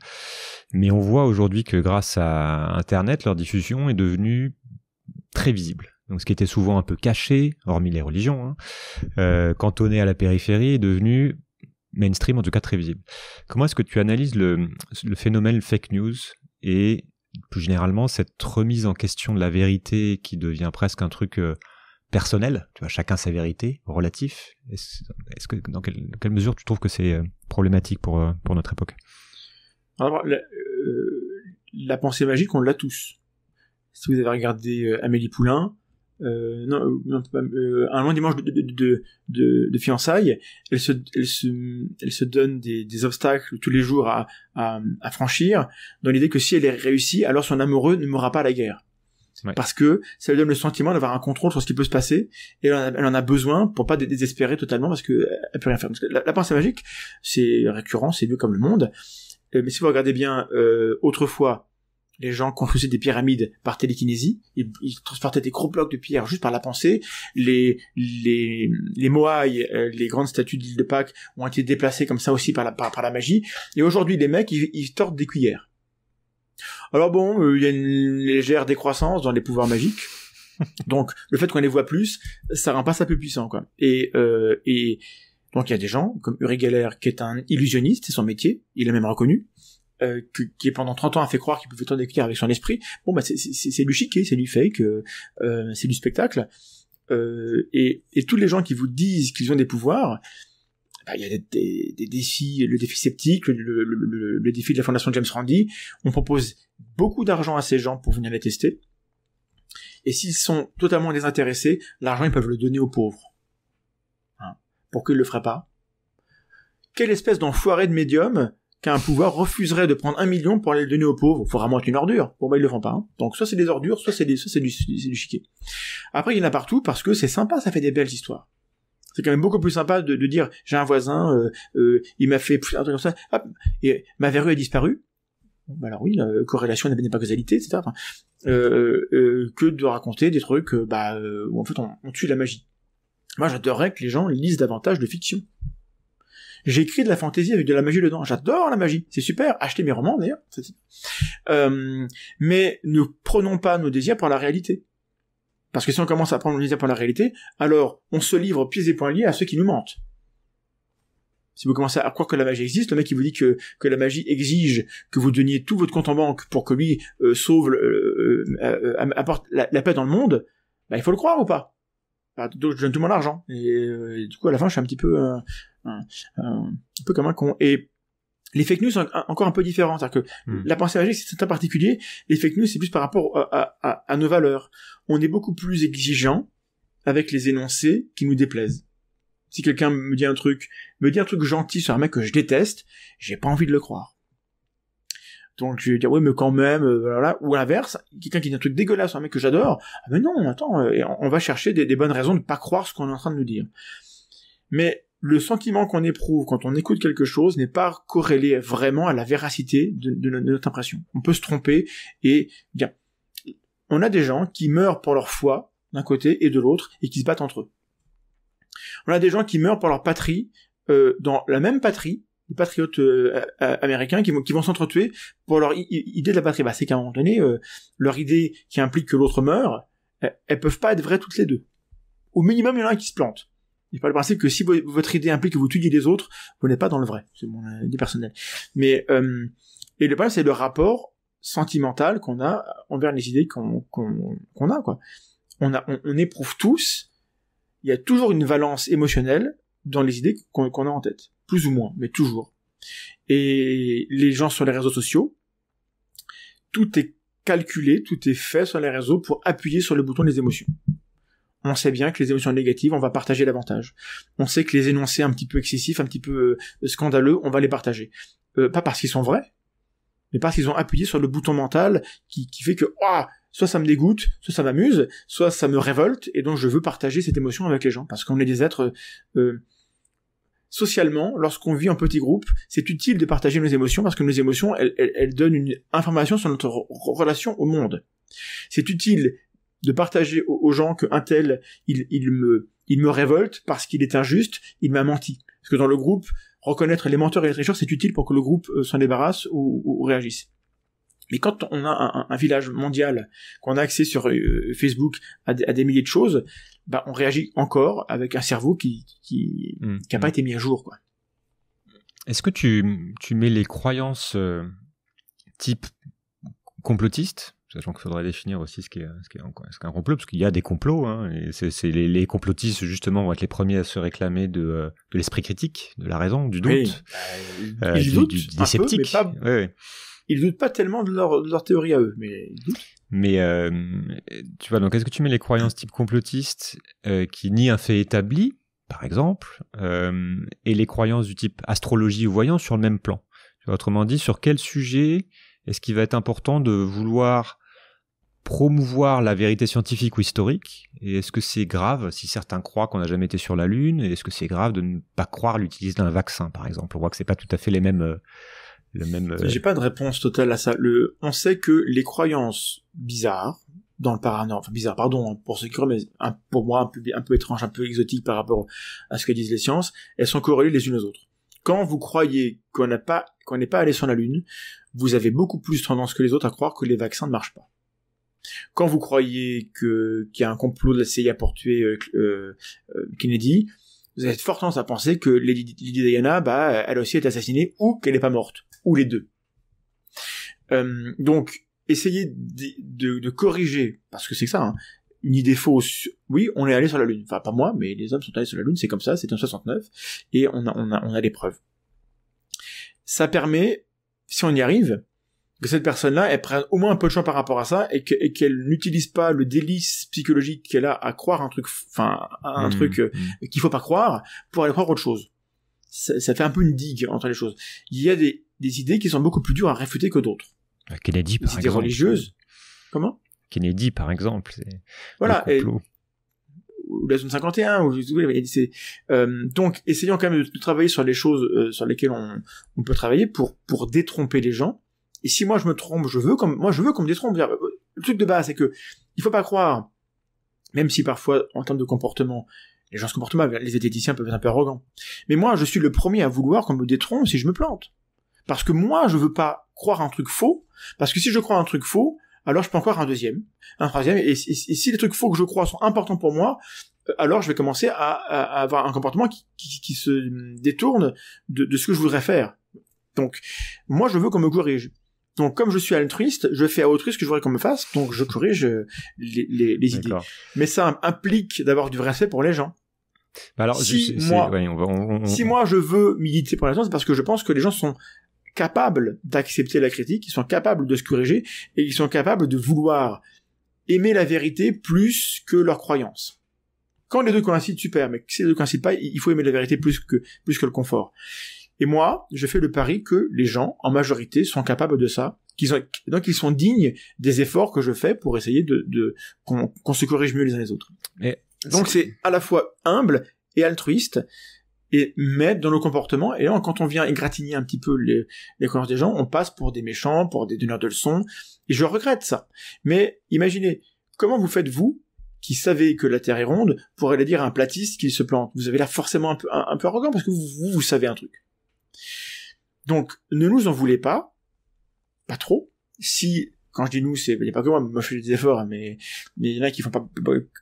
Mais on voit aujourd'hui que grâce à Internet, leur diffusion est devenue très visible. Donc ce qui était souvent un peu caché, hormis les religions, hein, euh, cantonné à la périphérie, est devenu mainstream, en tout cas très visible. Comment est-ce que tu analyses le, phénomène fake news et plus généralement cette remise en question de la vérité qui devient presque un truc euh, personnel, tu vois, chacun sa vérité, relatif. Est-ce que dans quelle, mesure tu trouves que c'est euh, problématique pour, euh, pour notre époque euh, la, pensée magique, on l'a tous. Si vous avez regardé Amélie Poulain, un long dimanche de, fiançailles, elle se, donne des, obstacles tous les jours à, franchir, dans l'idée que si elle est réussie, alors son amoureux ne mourra pas à la guerre. Parce que ça lui donne le sentiment d'avoir un contrôle sur ce qui peut se passer, et elle en a, besoin pour pas désespérer totalement parce que euh, peut rien faire. La, pensée magique, c'est récurrent, c'est vieux comme le monde. Euh, mais si vous regardez bien, euh, autrefois, les gens construisaient des pyramides par télékinésie, ils, transportaient des gros blocs de pierre juste par la pensée, les, les, les moai, les grandes statues d'île de Pâques ont été déplacées comme ça aussi par la, par, la magie, et aujourd'hui les mecs, ils, ils tordent des cuillères. Alors ah bon, euh, il y a une légère décroissance dans les pouvoirs magiques. donc le fait qu'on les voit plus, ça rend pas ça plus puissant quoi. Et, euh, et donc il y a des gens comme Uri Geller qui est un illusionniste, c'est son métier, il est même reconnu. Euh, qui, pendant 30 ans a fait croire qu'il pouvait en écrire avec son esprit, bon bah c'est du chiqué, c'est du fake, euh, c'est du spectacle. et, et tous les gens qui vous disent qu'ils ont des pouvoirs, bah, il y a des, défis, le défi sceptique, le, défi de la fondation James Randi. On propose beaucoup d'argent à ces gens pour venir les tester. Et s'ils sont totalement désintéressés, l'argent, ils peuvent le donner aux pauvres. Hein. pour qu'ils le feraient pas. Quelle espèce d'enfoiré de médium qu'un pouvoir refuserait de prendre un million pour aller le donner aux pauvres. Faut vraiment être une ordure. Bon, ben, ils le font pas. Hein. Donc, soit c'est des ordures, soit c'est du, chiquet. Après, il y en a partout parce que c'est sympa, ça fait des belles histoires c'est quand même beaucoup plus sympa de, dire j'ai un voisin, euh, euh, il m'a fait un truc comme ça, et ma verrue a disparu. Bah alors oui, la corrélation n'est pas causalité, etc. Euh, que de raconter des trucs bah, où en fait on, on tue la magie. Moi, j'adorerais que les gens lisent davantage de fiction. J'écris de la fantaisie avec de la magie dedans. J'adore la magie, c'est super. Achetez mes romans d'ailleurs. Euh, mais ne prenons pas nos désirs pour la réalité. Parce que si on commence à prendre le pour la réalité, alors on se livre pieds et poings liés à ceux qui nous mentent. Si vous commencez à croire que la magie existe, le mec qui vous dit que, la magie exige que vous donniez tout votre compte en banque pour que lui euh, sauve, euh, euh, apporte la, paix dans le monde, bah, il faut le croire ou pas bah, Je donne tout mon argent. Et, du coup, à la fin, je suis un petit peu, un, peu comme un con les fake news sont encore un peu différents, C'est-à-dire que hmm. la pensée magique, c'est un particulier. Les fake news, c'est plus par rapport à, nos valeurs. On est beaucoup plus exigeant avec les énoncés qui nous déplaisent. Si quelqu'un me dit un truc, me dit un truc gentil sur un mec que je déteste, j'ai pas envie de le croire. Donc je vais dire oui mais quand même euh, voilà ou l'inverse quelqu'un qui dit un truc dégueulasse sur un mec que j'adore ah, mais non attends euh, on va chercher des, des bonnes raisons de pas croire ce qu'on est en train de nous dire mais le sentiment qu'on éprouve quand on écoute quelque chose n'est pas corrélé vraiment à la véracité de, notre impression. On peut se tromper et bien, on a des gens qui meurent pour leur foi d'un côté et de l'autre et qui se battent entre eux. On a des gens qui meurent pour leur patrie euh, dans la même patrie, les patriotes euh, américains qui, qui vont s'entretuer pour leur idée de la patrie. Bah, c'est qu'à un moment donné, euh, leur idée qui implique que l'autre meurt, elles peuvent pas être vraies toutes les deux. Au minimum, il y en a un qui se plante. Il pas du principe que si votre idée implique que vous tuiez les autres, vous n'êtes pas dans le vrai. C'est mon idée personnelle. Mais euh, et le problème, c'est le rapport sentimental qu'on a envers les idées qu'on a. Quoi. On, a on, éprouve tous. Il y a toujours une valence émotionnelle dans les idées qu'on a en tête, plus ou moins, mais toujours. Et les gens sur les réseaux sociaux, tout est calculé, tout est fait sur les réseaux pour appuyer sur le bouton des émotions on sait bien que les émotions négatives, on va partager davantage. On sait que les énoncés un petit peu excessifs, un petit peu euh, scandaleux, on va les partager. Euh, pas parce qu'ils sont vrais, mais parce qu'ils ont appuyé sur le bouton mental qui, fait que soit ça me dégoûte, soit ça m'amuse, soit ça me révolte, et donc je veux partager cette émotion avec les gens, parce qu'on est des êtres... Euh, socialement, lorsqu'on vit en petit groupe, c'est utile de partager nos émotions parce que nos émotions, elles, elles, elles donnent une information sur notre relation au monde. C'est utile de partager aux, gens qu'un tel, il, me, il me révolte parce qu'il est injuste, il m'a menti. Parce que dans le groupe, reconnaître les menteurs et les tricheurs, c'est utile pour que le groupe euh, s'en débarrasse ou, réagisse. Mais quand on a un, village mondial, qu'on a accès sur euh, Facebook à, des milliers de choses, bah on réagit encore avec un cerveau qui n'a mmh, pas mmh. été mis à jour. quoi. Est-ce que tu, tu mets les croyances euh, type complotiste Sachant qu'il faudrait définir aussi ce qu'est ce un complot, parce qu'il y a des complots. Hein, et c'est les, complotistes justement vont être les premiers à se réclamer de, euh, l'esprit critique, de la raison, du doute, euh, ils du, doutent pas... Ils doutent pas tellement de leur, théorie à eux, mais ils doutent. Mais euh, tu vois, donc est-ce que tu mets les croyances type complotiste qui nient un fait établi, par exemple, et les croyances du type astrologie ou voyant sur le même plan Autrement dit, sur quel sujet est-ce qu'il va être important de vouloir promouvoir la vérité scientifique ou historique Et est-ce que c'est grave si certains croient qu'on n'a jamais été sur la Lune est-ce que c'est grave de ne pas croire l'utilisation d'un vaccin, par exemple On voit que c'est pas tout à fait les mêmes. Euh, le même, euh, J'ai pas de réponse totale à ça. On sait que les croyances bizarres dans le paranormal, enfin bizarre, pardon, hein, pour ceux qui croient, mais pour moi un peu, un peu étrange, un peu exotique par rapport à ce que disent les sciences, elles sont corrélées les unes aux autres quand vous croyez qu'on n'est pas allé sur la Lune, vous avez beaucoup plus tendance que les autres à croire que les vaccins ne marchent pas. Quand vous croyez qu'il y a un complot de la CIA pour tuer euh, euh, euh, Kennedy, vous avez fort tendance à penser que Lady, Diana, bah, elle aussi est assassinée ou qu'elle n'est pas morte, ou les deux. donc, essayez de, corriger, parce que c'est ça, hein, une idée fausse. Oui, on est allé sur la Lune. Enfin, pas moi, mais les hommes sont allés sur la Lune, c'est comme ça, c'était en 69, et on a, on a, on a des preuves. Ça permet, si on y arrive, que cette personne-là, elle prenne au moins un peu de choix par rapport à ça, et qu'elle n'utilise pas le délice psychologique qu'elle a à croire un truc, enfin, un mmh, truc euh, mmh. qu'il faut pas croire, pour aller croire autre chose. Ça, fait un peu une digue entre les choses. Il y a des, idées qui sont beaucoup plus dures à réfuter que d'autres. Kennedy, euh, par des idées religieuses. Comment Kennedy, par exemple. Voilà. Et ou la zone 51 euh, donc essayons quand même de, travailler sur les choses euh, sur lesquelles on, peut travailler pour pour détromper les gens et si moi je me trompe je veux moi je veux qu'on me détrompe le truc de base c'est que il faut pas croire même si parfois en termes de comportement les gens se comportent mal les esthéticiens peuvent être un peu arrogants mais moi je suis le premier à vouloir qu'on me détrompe si je me plante parce que moi je veux pas croire un truc faux parce que si je crois un truc faux alors je peux encore un deuxième, un troisième, et, si les trucs faux que je crois sont importants pour moi, euh, alors je vais commencer à, avoir un comportement qui, se détourne de, ce que je voudrais faire. Donc, moi, je veux qu'on me corrige. Donc, comme je suis altruiste, je fais à autrui ce que je voudrais qu'on me fasse, donc je corrige euh, les, idées. Mais ça implique d'avoir du vrai respect pour les gens. Bah alors, si, moi, je veux militer pour la gens, c'est parce que je pense que les gens sont capables d'accepter la critique, ils sont capables de se corriger et ils sont capables de vouloir aimer la vérité plus que leur croyances. Quand les deux coïncident, super, mais si les deux coïncident pas, il faut aimer la vérité plus que, plus que le confort. Et moi, je fais le pari que les gens, en majorité, sont capables de ça. donc ils sont dignes des efforts que je fais pour essayer de, qu'on, se corrige mieux les uns les autres. donc c'est à la fois humble et altruiste, et mettre dans nos comportements et là, quand on vient égratigner un petit peu les, les des gens on passe pour des méchants pour des donneurs de leçons et je regrette ça mais imaginez comment vous faites vous qui savez que la Terre est ronde pour aller dire à un platiste qu'il se plante vous avez là forcément un peu un, arrogant parce que vous vous savez un truc donc ne nous en voulez pas pas trop si quand je dis nous, c'est, il n'y a pas que moi, moi je fais des efforts, mais, mais il y en a qui font pas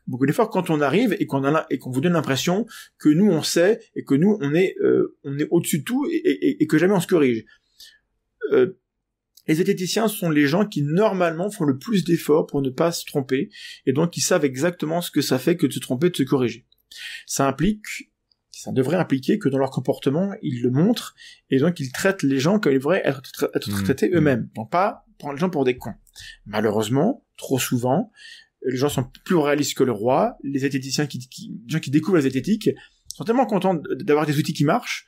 beaucoup d'efforts. Quand on arrive et qu'on a, et qu'on vous donne l'impression que nous on sait et que nous on est, euh, on est au-dessus de tout et, que jamais on se corrige. Euh, les zététiciens sont les gens qui normalement font le plus d'efforts pour ne pas se tromper et donc ils savent exactement ce que ça fait que de se tromper, de se corriger. Ça implique ça devrait impliquer que dans leur comportement, ils le montrent, et donc ils traitent les gens comme ils devraient être, mmh. traités eux-mêmes. Donc pas prendre les gens pour des cons. Malheureusement, trop souvent, les gens sont plus réalistes que le roi, les zététiciens qui, les gens qui découvrent la zététique sont tellement contents d'avoir des outils qui marchent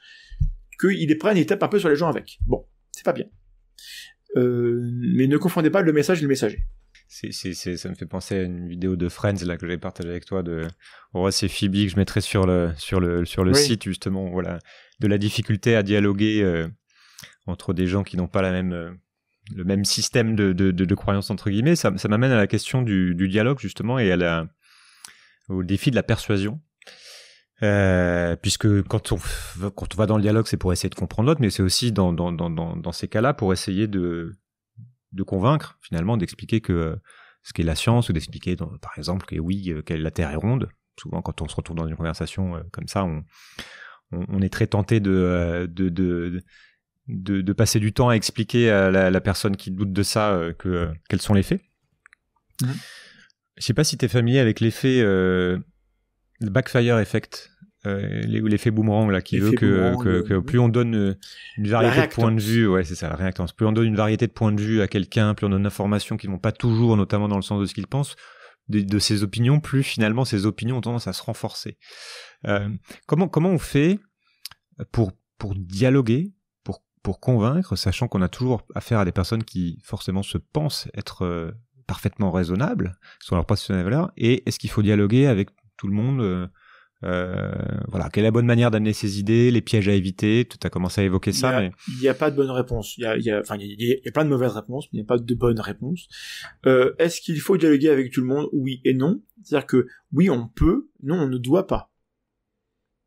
qu'ils les prennent et tapent un peu sur les gens avec. Bon, c'est pas bien. Euh, mais ne confondez pas le message et le messager. ça me fait penser à une vidéo de Friends là que j'avais partagée avec toi de oh, c'est Phoebe que je mettrai sur le sur le sur le site justement voilà de la difficulté à dialoguer euh, entre des gens qui n'ont pas la même euh, le même système de, de, croyances entre guillemets, ça, m'amène à la question du, dialogue justement et à la, au défi de la persuasion. Euh, puisque quand on quand on va dans le dialogue, c'est pour essayer de comprendre l'autre, mais c'est aussi dans dans, dans, ces cas-là pour essayer de de convaincre finalement, d'expliquer que euh, ce qu'est la science ou d'expliquer par exemple que oui, euh, la Terre est ronde. Souvent, quand on se retrouve dans une conversation comme ça, on on, est très tenté de de, passer du temps à expliquer à la, personne qui doute de ça euh, euh, quels sont les faits. Je mhm. Je sais pas si tu es familier avec l'effet euh, backfire effect, l'effet boomerang là, qui veut que, plus on donne une variété de points de vue, ouais c'est ça la réactance. Plus on donne une variété de points de vue à quelqu'un, plus on donne d'informations qui vont pas toujours, notamment dans le sens de ce qu'il pense, de, de, ses opinions, plus finalement ses opinions ont tendance à se renforcer. comment comment on fait pour pour dialoguer pour convaincre, sachant qu'on a toujours affaire à des personnes qui forcément se pensent être euh, parfaitement raisonnables sur leur position de valeur Et est-ce qu'il faut dialoguer avec tout le monde euh, euh, voilà, quelle est la bonne manière d'amener ses idées, les pièges à éviter Tu as commencé à évoquer ça. Il n'y a, pas de bonne réponse. Il y a, pas y a, plein de mauvaises réponses, mais il n'y a pas de bonne réponse. Est-ce qu'il faut dialoguer avec tout le monde Oui et non. C'est-à-dire que oui, on peut, non, on ne doit pas.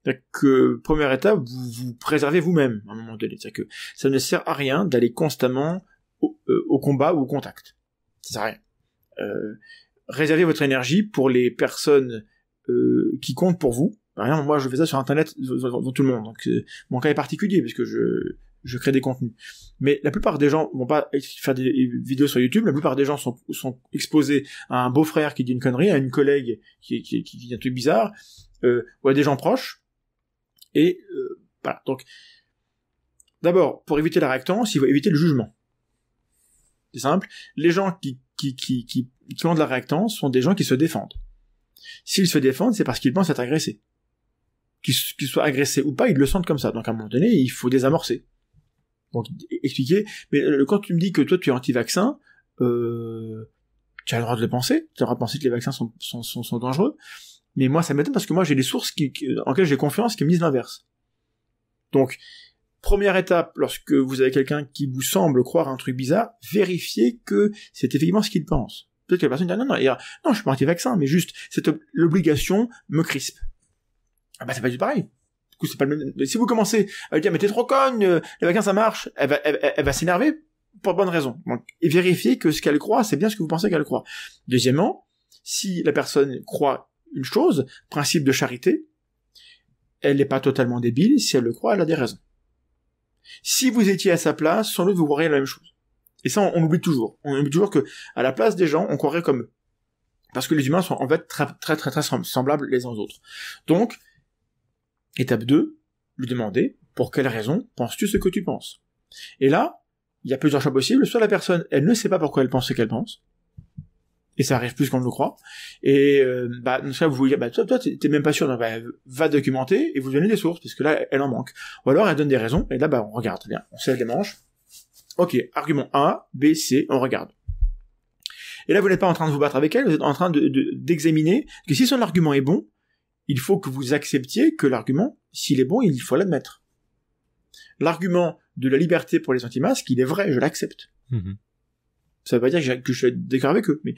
Donc, première étape, vous vous préservez vous-même à un moment donné. cest que ça ne sert à rien d'aller constamment euh, au, combat ou au contact. Ça sert à rien. Euh, réservez votre énergie pour les personnes euh, qui comptent pour vous. Par moi, je fais ça sur Internet dans tout le monde. Donc, euh, mon cas est particulier puisque je je crée des contenus. Mais la plupart des gens vont pas faire des vidéos sur YouTube, la plupart des gens sont, sont exposés à un beau-frère qui dit une connerie, à une collègue qui, qui, qui, qui dit un truc bizarre, euh, ou à des gens proches, et euh, voilà, donc d'abord, pour éviter la réactance, il faut éviter le jugement. C'est simple, les gens qui, qui, qui, qui, qui ont de la réactance sont des gens qui se défendent. S'ils se défendent, c'est parce qu'ils pensent être agressés. Qu'ils soient agressés ou pas, ils le sentent comme ça. Donc à un moment donné, il faut désamorcer. Donc expliquer, mais euh, quand tu me dis que toi tu es anti-vaccin, euh, tu as le droit de le penser, tu as le droit de penser que les vaccins sont, sont, sont dangereux, mais moi, ça m'étonne parce que moi, j'ai des sources qui, euh, en lesquelles j'ai confiance qui me disent l'inverse. Donc, première étape, lorsque vous avez quelqu'un qui vous semble croire un truc bizarre, vérifiez que c'est effectivement ce qu'il pense. Peut-être que la personne dit non, non, non, je suis pas anti-vaccin, mais juste cette l'obligation me crispe. Ah bah c'est pas du pareil. coup, c'est pas le même. Si vous commencez à lui dire mais t'es trop conne, euh, les vaccins ça marche, elle va, elle, va s'énerver pour bonne raison. Donc, et vérifiez que ce qu'elle croit, c'est bien ce que vous pensez qu'elle croit. Deuxièmement, si la personne croit une chose, principe de charité, elle n'est pas totalement débile, si elle le croit, elle a des raisons. Si vous étiez à sa place, sans doute vous croiriez la même chose. Et ça, on, l'oublie oublie toujours. On oublie toujours que, à la place des gens, on croirait comme eux. Parce que les humains sont en fait très très très, très semblables les uns aux autres. Donc, étape 2, lui demander, pour quelle raison penses-tu ce que tu penses Et là, il y a plusieurs choix possibles. Soit la personne, elle ne sait pas pourquoi elle pense ce qu'elle pense et ça arrive plus qu'on ne le croit. Et euh, bah, vous vous dites, bah, toi, toi, t'es même pas sûr, bah, va documenter et vous donnez des sources, parce que là, elle en manque. Ou alors, elle donne des raisons, et là, bah, on regarde, bien, on sèche les manches. Ok, argument A, B, C, on regarde. Et là, vous n'êtes pas en train de vous battre avec elle, vous êtes en train d'examiner que si son argument est bon, il faut que vous acceptiez que l'argument, s'il est bon, il faut l'admettre. L'argument de la liberté pour les antimasques, il est vrai, je l'accepte. Mhm. Ça veut pas dire que je suis déclarer avec eux, mais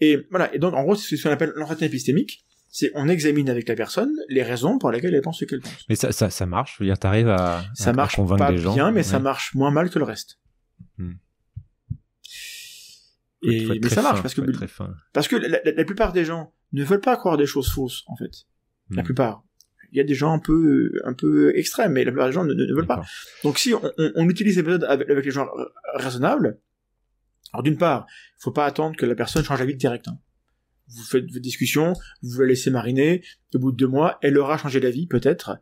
et voilà. Et donc en gros, c'est ce qu'on appelle l'entretien épistémique. C'est on examine avec la personne les raisons pour lesquelles elle pense ce qu'elle pense. Mais ça, ça, marche. Je veux dire, t'arrives à ça à, marche convaincre pas gens, bien, mais ça marche moins mal que le reste. Hmm. Et, mais ça marche parce que parce que la, plupart des gens ne veulent pas croire des choses fausses en fait. La hmm. plupart. Il y a des gens un peu un peu extrêmes, mais la plupart des gens ne, veulent pas. Donc si on, utilise les méthodes avec, avec les gens raisonnables, alors d'une part, il faut pas attendre que la personne change d'avis direct. Hein. Vous faites votre discussion, vous la laissez mariner, au bout de deux mois, elle aura changé d'avis peut-être,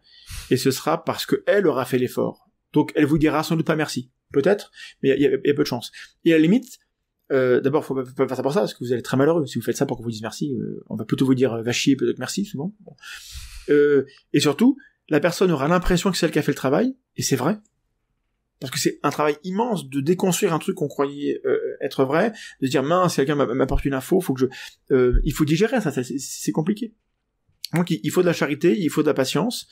et ce sera parce qu'elle aura fait l'effort. Donc elle vous dira sans doute pas merci, peut-être, mais il y, a peu de chance. Et à la limite, euh, d'abord, faut pas, faire ça pour ça, parce que vous allez être très malheureux si vous faites ça pour qu'on vous dise merci. Euh, on va plutôt vous dire euh, va chier peut-être merci, souvent. Euh, et surtout, la personne aura l'impression que c'est elle qui a fait le travail, et c'est vrai, parce que c'est un travail immense de déconstruire un truc qu'on croyait euh, être vrai, de dire mince, quelqu'un m'apporte une info, faut que je, euh, il faut digérer ça, c'est compliqué. Donc il faut de la charité, il faut de la patience,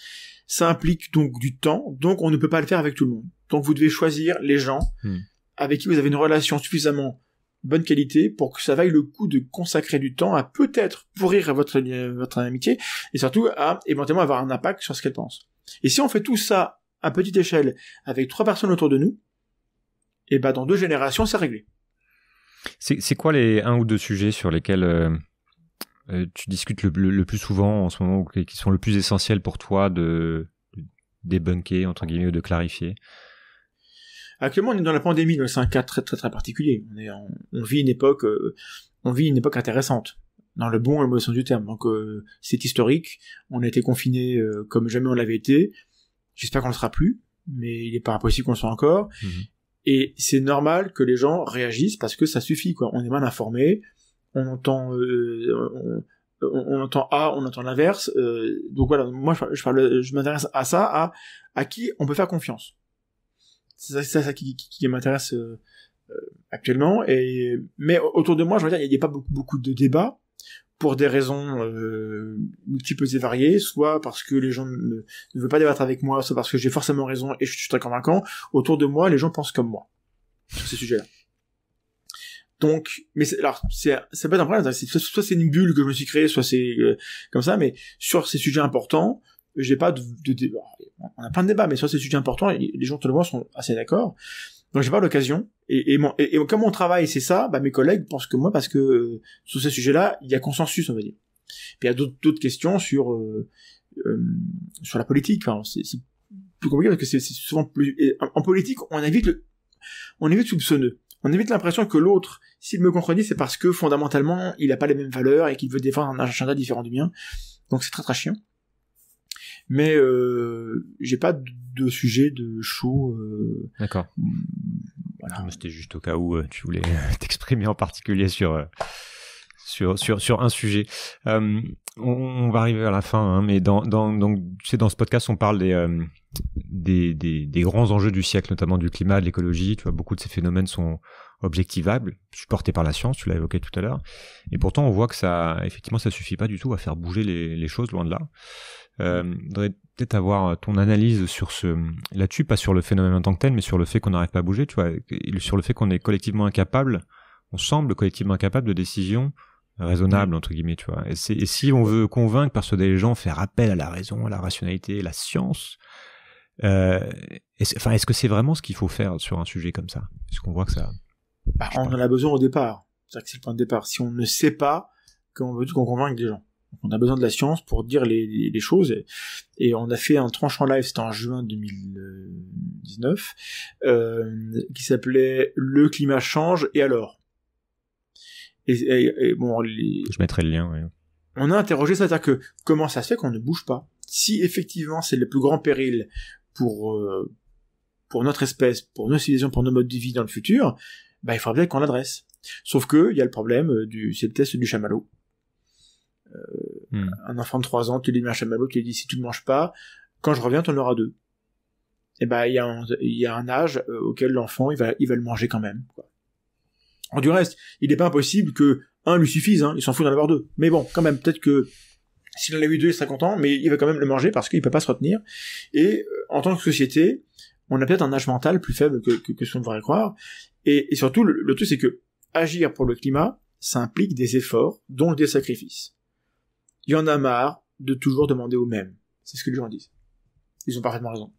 ça implique donc du temps, donc on ne peut pas le faire avec tout le monde. Donc vous devez choisir les gens hmm. avec qui vous avez une relation suffisamment bonne qualité pour que ça vaille le coup de consacrer du temps à peut-être pourrir votre votre amitié et surtout à éventuellement avoir un impact sur ce qu'elle pense. Et si on fait tout ça à petite échelle avec trois personnes autour de nous, et bah dans deux générations, c'est réglé. C'est quoi les un ou deux sujets sur lesquels euh, euh, tu discutes le, plus souvent en ce moment, ou qui sont le plus essentiels pour toi de, débunker, entre guillemets, ou de clarifier Actuellement, on est dans la pandémie, donc c'est un cas très très particulier. On, vit une époque, euh, on vit une époque intéressante dans le bon et mauvais sens du terme. Donc c'est historique. On a été confiné comme jamais on l'avait été. J'espère qu'on le sera plus, mais il n'est pas impossible qu'on le soit encore. Mhm. Et c'est normal que les gens réagissent parce que ça suffit, quoi. On est mal informé, on entend, euh, on, entend A, on entend l'inverse. Euh, donc voilà, moi je, parle, je m'intéresse à ça, à à qui on peut faire confiance. C'est ça, qui, m'intéresse euh, actuellement. Et mais autour de moi, je veux dire, il n'y a, pas beaucoup, beaucoup de débats pour des raisons euh, un petit peu variées, soit parce que les gens ne, veulent pas débattre avec moi, soit parce que j'ai forcément raison et je suis très convaincant, autour de moi, les gens pensent comme moi sur ces sujets-là. Donc, mais alors c'est ça peut être un problème. soit c'est une bulle que je me suis créée, soit c'est euh, comme ça. Mais sur ces sujets importants, j'ai pas de, de, on a plein de débats, mais sur ces sujets importants, les, les gens tout le monde sont assez d'accord. Donc j'ai pas l'occasion. Et, et, et, comme mon travail c'est ça, bah mes collègues pensent que moi parce que euh, sur ces sujets-là, il y a consensus, on va dire. Puis il y a d'autres questions sur euh, euh, sur la politique. Enfin, c'est plus compliqué parce que c'est souvent plus. En, politique, on évite le, on évite soupçonneux. On évite l'impression que l'autre, s'il me contredit, c'est parce que fondamentalement, il n'a pas les mêmes valeurs et qu'il veut défendre un agenda différent du mien. Donc c'est très très chiant mais euh, j'ai pas de, sujet de show. Euh, D'accord. Voilà. Ah, c'était juste au cas où euh, tu voulais euh, t'exprimer en particulier sur. Euh, sur, sur, sur un sujet. On, on, va arriver à la fin, hein, mais dans, dans, donc, tu sais, dans ce podcast, on parle des, des, des, des grands enjeux du siècle, notamment du climat, de l'écologie. Tu vois, beaucoup de ces phénomènes sont, objectivable, supporté par la science, tu l'as évoqué tout à l'heure. Et pourtant, on voit que ça, effectivement, ça suffit pas du tout à faire bouger les, les choses loin de là. Euh, peut-être avoir ton analyse sur ce, là-dessus, pas sur le phénomène en tant que tel, mais sur le fait qu'on n'arrive pas à bouger, tu vois, sur le fait qu'on est collectivement incapable, on semble collectivement incapable de décisions raisonnables, entre guillemets, tu vois. Et, si on veut convaincre, persuader les gens, faire appel à la raison, à la rationalité, à la science, euh, est-ce, enfin, est-ce que c'est vraiment ce qu'il faut faire sur un sujet comme ça Est-ce qu'on voit que ça bah, on en a besoin au départ. C'est le point de départ. Si on ne sait pas, qu'on veut qu'on convainque des gens. on a besoin de la science pour dire les, choses. Et, on a fait un tranchant live, c'était en juin 2019, euh, qui s'appelait Le climat change et alors bon, Je mettrai le lien, On a interrogé ça, c'est-à-dire que comment ça se fait qu'on ne bouge pas Si effectivement c'est le plus grand péril pour, euh, pour notre espèce, pour nos civilisations, pour nos modes de vie dans le futur, bah, il faudra bien qu'on l'adresse. Sauf que, il y a le problème euh, du, c'est le test du chamallow. Euh, hmm. Un enfant de 3 ans, tu lui mets un chamallow, tu lui dis si tu ne manges pas, quand je reviens, tu en auras deux. Et eh ben, il y, a un, âge euh, auquel l'enfant, il va, le manger quand même. Quoi. du reste, il n'est pas impossible que un lui suffise, hein, il s'en fout d'en avoir deux. Mais bon, quand même, peut-être que s'il en a eu deux, il sera content, mais il va quand même le manger parce qu'il ne peut pas se retenir. Et en tant que société, on a peut-être un âge mental plus faible que, que ce qu'on devrait croire, et, surtout, le, truc, c'est que agir pour le climat, ça implique des efforts, dont des sacrifices. Il y en a marre de toujours demander aux mêmes. C'est ce que les gens disent ils ont parfaitement raison.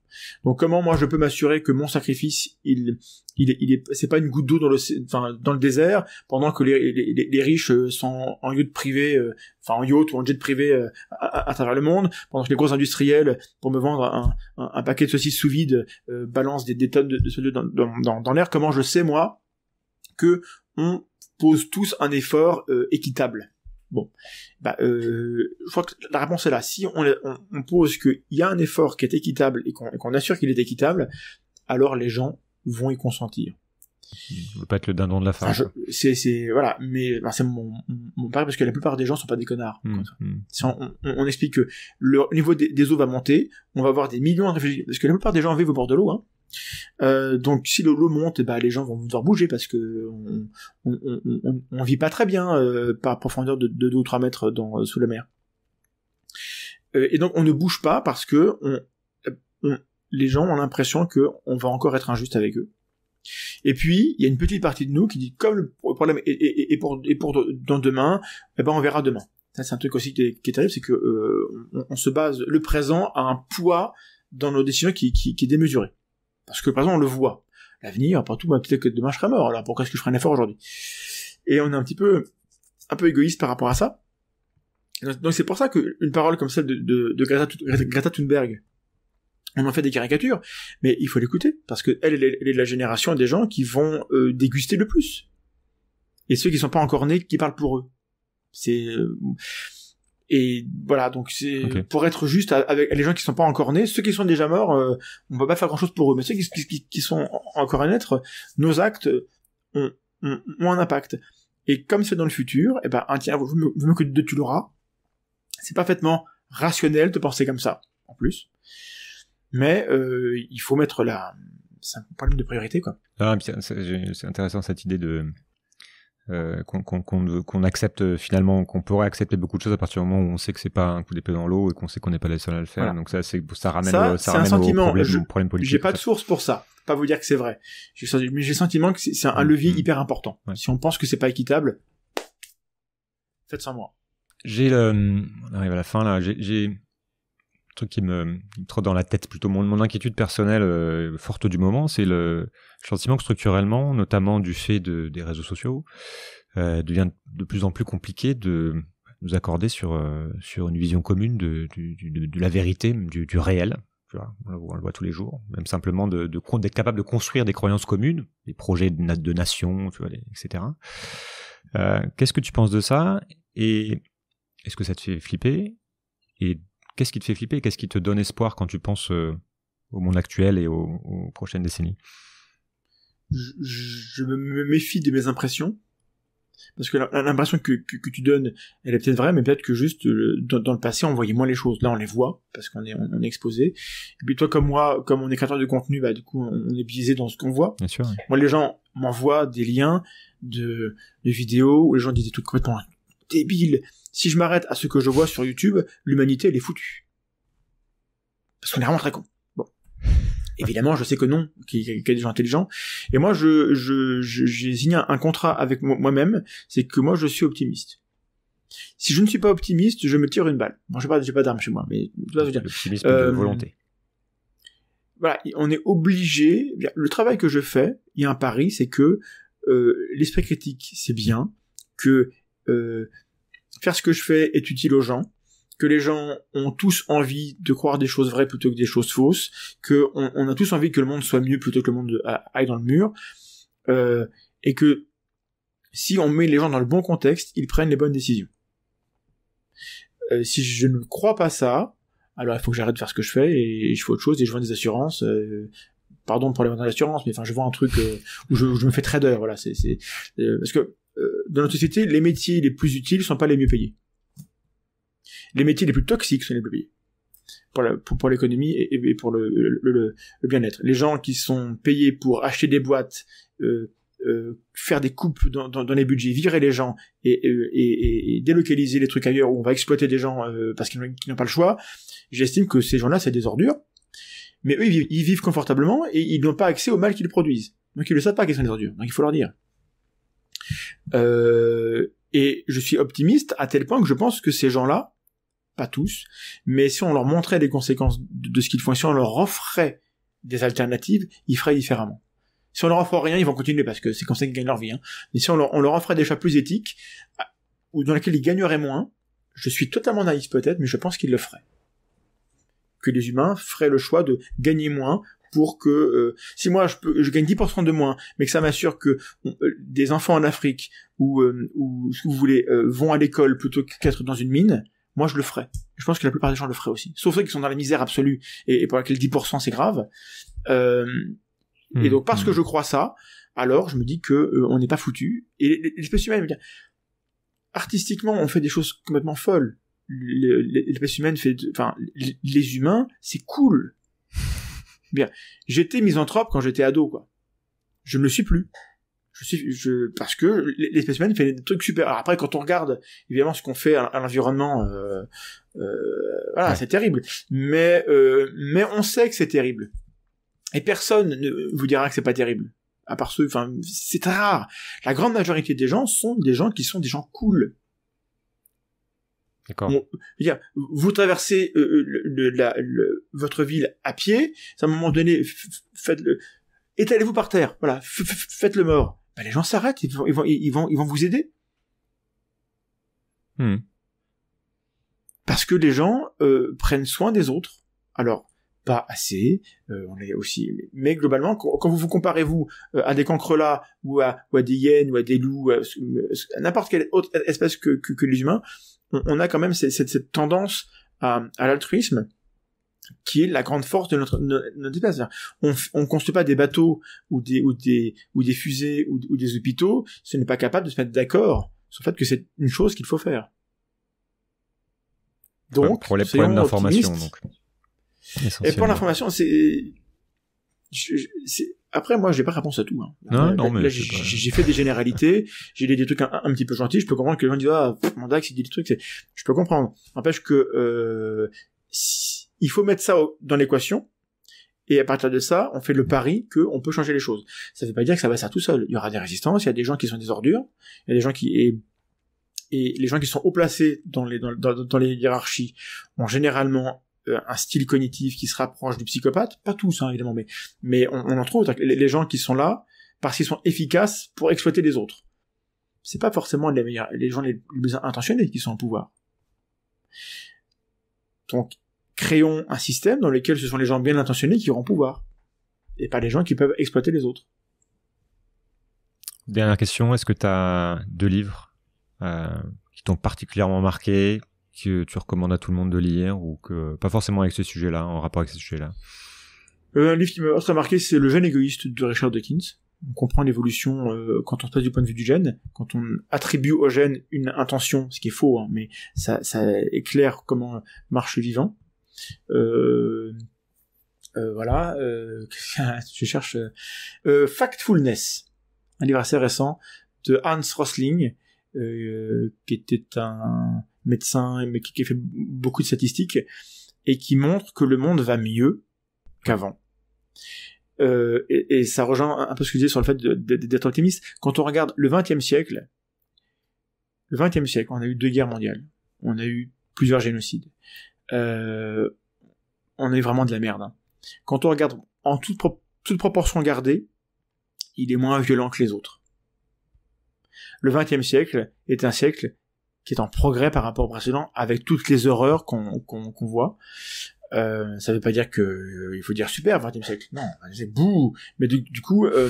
Donc comment moi je peux m'assurer que mon sacrifice, il, il, est, c'est pas une goutte d'eau dans le, dans le désert, pendant que les, les, riches euh, sont en yacht privé, euh, enfin en yacht ou en jet privé euh, à, travers le monde, pendant que les grosses industriels, pour me vendre un, un, paquet de saucisses sous vide, balance balancent des, des tonnes de, de, dans, dans, dans, dans l'air. Comment je sais moi que on pose tous un effort équitable Bon, bah, euh, je crois que la réponse est là. Si on, pose qu'il y a un effort qui est équitable et qu'on assure qu'il est équitable, alors les gens vont y consentir. Je veux pas être le dindon de la farce. c'est voilà, mais bah, c'est mon, pari parce que la plupart des gens sont pas des connards. Hmm, hmm. on, explique que le niveau des, eaux va monter, on va avoir des millions de réfugiés parce que la plupart des gens vivent au bord de l'eau. Hein. Euh, donc si le lot monte, bah, les gens vont devoir bouger parce que on, vit pas très bien euh, par profondeur de, de 2 ou 3 mètres dans, euh, sous la mer. et donc on ne bouge pas parce que les gens ont l'impression qu'on va encore être injuste avec eux. Et puis, il y a une petite partie de nous qui dit, comme le problème est, pour, est pour dans demain, eh ben on verra demain. Ça, c'est un truc aussi qui est, terrible, c'est que on, se base, le présent a un poids dans nos décisions qui, qui est démesuré. Parce que, par exemple, on le voit. L'avenir, partout, bah, peut-être que demain je serai mort, alors pourquoi est-ce que je ferai un effort aujourd'hui Et on est un petit peu, un peu égoïste par rapport à ça. Donc c'est pour ça qu'une parole comme celle de, de, de Greta, Thunberg, on en fait des caricatures, mais il faut l'écouter, parce qu'elle elle est de la génération des gens qui vont euh, déguster le plus. Et ceux qui sont pas encore nés, qui parlent pour eux. C'est... Euh, et voilà, donc c'est pour être juste avec les gens qui sont pas encore nés, ceux qui sont déjà morts, euh, on on peut pas faire grand chose pour eux, mais ceux qui, qui, qui sont encore à naître, nos actes ont, ont, un impact. Et comme c'est dans le futur, et eh ben un tiers vaut mieux, que tu l'auras. C'est parfaitement rationnel de penser comme ça, en plus. Mais euh, il faut mettre la, c'est un problème de priorité quoi. Ah, c'est intéressant cette idée de euh, qu'on accepte euh, finalement, qu'on pourrait accepter beaucoup de choses à partir du moment où on sait que c'est pas un coup d'épée dans l'eau et qu'on sait qu'on n'est pas les seuls à le faire. Donc ça, ça ramène, euh, ça, ramène au problème, politique. J'ai pas de source pour ça. Pas vous dire que c'est vrai. Mais j'ai le sentiment que c'est un mm, levier mm. hyper important. Si on pense que c'est pas équitable, faites sans moi. J'ai, on arrive à la fin là. J'ai truc qui me, qui trotte dans la tête, plutôt mon, mon inquiétude personnelle euh, forte du moment, c'est le sentiment que structurellement, notamment du fait des réseaux sociaux, euh, devient de plus en plus compliqué de nous accorder sur, euh, sur une vision commune de, la vérité, du, réel. on le voit tous les jours, même simplement d'être capable de construire des croyances communes, des projets de, de nation, etc. Euh, qu'est-ce que tu penses de ça Et est-ce que ça te fait flipper et Qu'est-ce qui te fait flipper Qu'est-ce qui te donne espoir quand tu penses euh, au monde actuel et aux, prochaines décennies je, me méfie de mes impressions. Parce que l'impression que, tu donnes, elle est peut-être vraie, mais peut-être que juste dans, le passé, on voyait moins les choses. Là, on les voit parce qu'on est, exposé. Et puis toi, comme moi, comme on est créateur de contenu, bah du coup, on est biaisé dans ce qu'on voit. Bien sûr. Moi, les gens m'envoient des liens de, vidéos où les gens disent tout trucs complètement débiles si je m'arrête à ce que je vois sur YouTube, l'humanité, elle est foutue. Parce qu'on est vraiment très con. Bon. Évidemment, je sais que non, qu'il y, a des gens intelligents. Et moi, je, j'ai signé un contrat avec moi-même, c'est que moi, je suis optimiste. Si je ne suis pas optimiste, je me tire une balle. Bon, j'ai pas, j'ai pas d'arme chez moi, mais je dire. de euh, volonté. Voilà, on est obligé. Le travail que je fais, il y a un pari, c'est que euh, l'esprit critique, c'est bien, que euh, faire ce que je fais est utile aux gens, que les gens ont tous envie de croire des choses vraies plutôt que des choses fausses, que on, a tous envie que le monde soit mieux plutôt que le monde euh, aille dans le mur, euh, et que si on met les gens dans le bon contexte, ils prennent les bonnes décisions. Euh, si je ne crois pas ça, alors il faut que j'arrête de faire ce que je fais et, je fais autre chose et je vends des assurances. Euh, pardon pour les vendre d'assurance, mais enfin je vends un truc où je, je, me fais trader, voilà. C'est parce que euh, dans notre société, les métiers les plus utiles ne sont pas les mieux payés. Les métiers les plus toxiques sont les mieux payés pour, l'économie et, pour le, bien-être. Les gens qui sont payés pour acheter des boîtes, euh, euh, faire des coupes dans, les budgets, virer les gens et, délocaliser les trucs ailleurs où on va exploiter des gens parce qu'ils n'ont pas le choix, j'estime que ces gens-là, c'est des ordures. Mais eux, ils vivent, confortablement et ils n'ont pas accès au mal qu'ils produisent. Donc ils ne savent pas qu'ils sont des ordures. Donc il faut leur dire. Euh, et je suis optimiste à tel point que je pense que ces gens-là, pas tous, mais si on leur montrait les conséquences de, ce qu'ils font, si on leur offrait des alternatives, ils feraient différemment. Si on leur offre rien, ils vont continuer parce que c'est comme ça qu'ils gagnent leur vie. Hein. Mais si on leur, on leur offrait des choix plus éthiques, ah, ou dans lesquels ils gagneraient moins, je suis totalement naïf peut-être, mais je pense qu'ils le feraient. Que les humains feraient le choix de gagner moins pour que euh, si moi je, gagne 10% de moins, mais que ça m'assure que euh, des enfants en Afrique ou, euh, vous voulez vont à l'école plutôt qu'être dans une mine, moi je le ferai. Je pense que la plupart des gens le feraient aussi. Sauf ceux qui sont dans la misère absolue et, pour laquelle 10% c'est grave. et hmm. donc parce que hmm. je crois ça, alors je me dis que on n'est pas foutu. Et l'espèce humaine, bien, artistiquement, on fait des choses complètement folles l'espèce humaine fait, enfin, les humains, c'est cool. Bien. J'étais misanthrope quand j'étais ado, quoi. Je ne le suis plus. Je suis, je, parce que l'espèce humaine fait des trucs super. Alors après, quand on regarde, évidemment, ce qu'on fait à, l'environnement, euh, euh, voilà, c'est terrible. Mais, euh, mais on sait que c'est terrible. Et personne ne vous dira que c'est pas terrible. À part ceux, enfin, c'est très rare. La grande majorité des gens sont des gens qui sont des gens cool. D'accord. dire vous traversez euh, euh, votre ville à pied, à un moment donné, faites-le, étalez-vous par terre, voilà, faites-le mort. Bah, les gens s'arrêtent, ils vont, ils, vont, ils, vont, vous aider. Hmm. Parce que les gens euh, prennent soin des autres. Alors, pas assez, on est aussi, mais globalement, quand, vous vous comparez vous à des cancrelats ou à, ou à des hyènes ou à des loups, à, n'importe quelle autre espèce que, que, que les humains, on, a quand même cette, tendance à, l'altruisme qui est la grande force de notre, de, notre espèce On ne construit pas des bateaux ou des, ou des, ou des fusées ou, des hôpitaux ce n'est pas capable de se mettre d'accord sur le fait que c'est une chose qu'il faut faire. Donc, pour les problèmes d'information. Et pour l'information, c'est après, moi, j'ai pas réponse à tout. Hein. Non, j'ai fait des généralités, j'ai dit des trucs un, petit peu gentils. Je peux comprendre que les gens disent ah mon Dax il dit des trucs. Je peux comprendre. N'empêche que euh, il faut mettre ça dans l'équation. Et à partir de ça, on fait le pari qu'on peut changer les choses. Ça ne veut pas dire que ça va faire tout seul. Il y aura des résistances, il y a des gens qui sont des ordures, il y a des gens qui et les gens qui sont haut placés dans les, dans, dans les hiérarchies ont généralement euh, un style cognitif qui se rapproche du psychopathe, pas tous hein, évidemment, mais, mais on, en trouve les, gens qui sont là parce qu'ils sont efficaces pour exploiter les autres. C'est pas forcément les meilleurs, les gens les plus intentionnés qui sont au pouvoir. Donc, créons un système dans lequel ce sont les gens bien intentionnés qui auront pouvoir, et pas les gens qui peuvent exploiter les autres. Dernière question, est-ce que tu as deux livres euh, qui t'ont particulièrement marqué, que tu recommandes à tout le monde de lire ou que pas forcément avec ce sujet-là, en rapport avec ce sujet-là euh, Un livre qui m'a très marqué, c'est Le jeune égoïste de Richard Dawkins. On comprend l'évolution euh, quand on se passe du point de vue du gène, quand on attribue au gène une intention, ce qui est faux, hein, mais ça, éclaire comment marche le vivant. Euh, voilà, je cherche Factfulness, un livre assez récent de Hans Rosling, qui était un, médecin, qui, fait beaucoup de statistiques, et qui montre que le monde va mieux qu'avant. Euh, et, ça rejoint un peu ce que je disais sur le fait d'être optimiste. Quand on regarde le XXe siècle, le XXe siècle, on a eu deux guerres mondiales, on a eu plusieurs génocides, euh, on est vraiment de la merde. Hein. Quand on regarde en toute, toute proportion gardée, il est moins violent que les autres. Le XXe siècle est un siècle qui est en progrès par rapport au précédent, avec toutes les horreurs qu'on voit. Ça euh, ça veut pas dire que euh, il faut dire super 20 siècle non c'est bouh mais du, coup euh,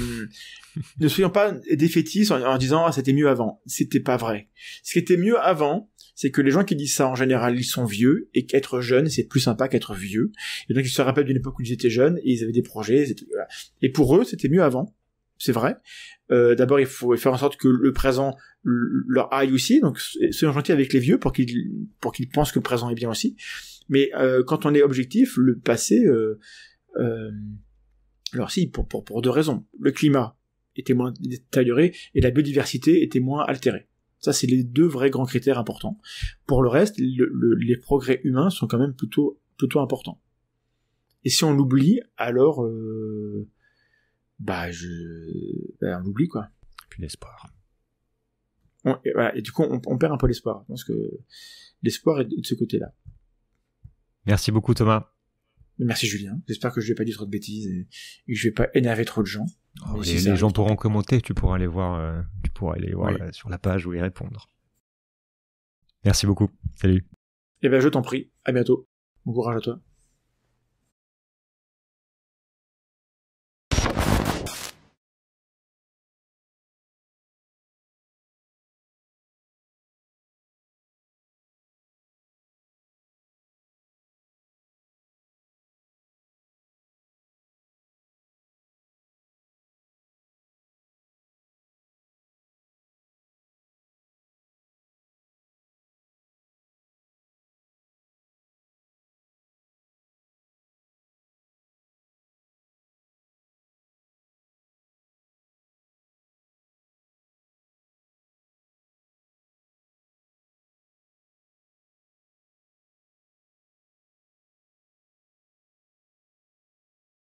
ne soyons pas défaitistes en, en disant ah, c'était mieux avant c'était pas vrai ce qui était mieux avant c'est que les gens qui disent ça en général ils sont vieux et qu'être jeune c'est plus sympa qu'être vieux et donc ils se rappellent d'une époque où ils étaient jeunes et ils avaient des projets et pour eux c'était mieux avant c'est vrai. Euh, d'abord, il faut faire en sorte que le présent leur aille aussi, donc soyons gentils avec les vieux pour qu'ils pour qu'ils pensent que le présent est bien aussi. Mais euh, quand on est objectif, le passé, euh, euh, alors si pour, pour, pour deux raisons, le climat était moins détérioré et la biodiversité était moins altérée. Ça, c'est les deux vrais grands critères importants. Pour le reste, les progrès humains sont quand même plutôt plutôt importants. Et si on l'oublie, alors bah, je, bah, on oublie quoi. Plus d'espoir. Et, et, du coup, on, perd un peu l'espoir. Je pense que l'espoir est de ce côté-là. Merci beaucoup Thomas. Merci Julien. J'espère que je vais pas dire trop de bêtises et, que je vais pas énerver trop de gens. Oh, les, si gens pourront commenter, tu pourras aller voir, euh, tu pourras aller voir euh, sur la page ou y répondre. Merci beaucoup. Salut. Eh bien, je t'en prie. À bientôt. Bon courage à toi.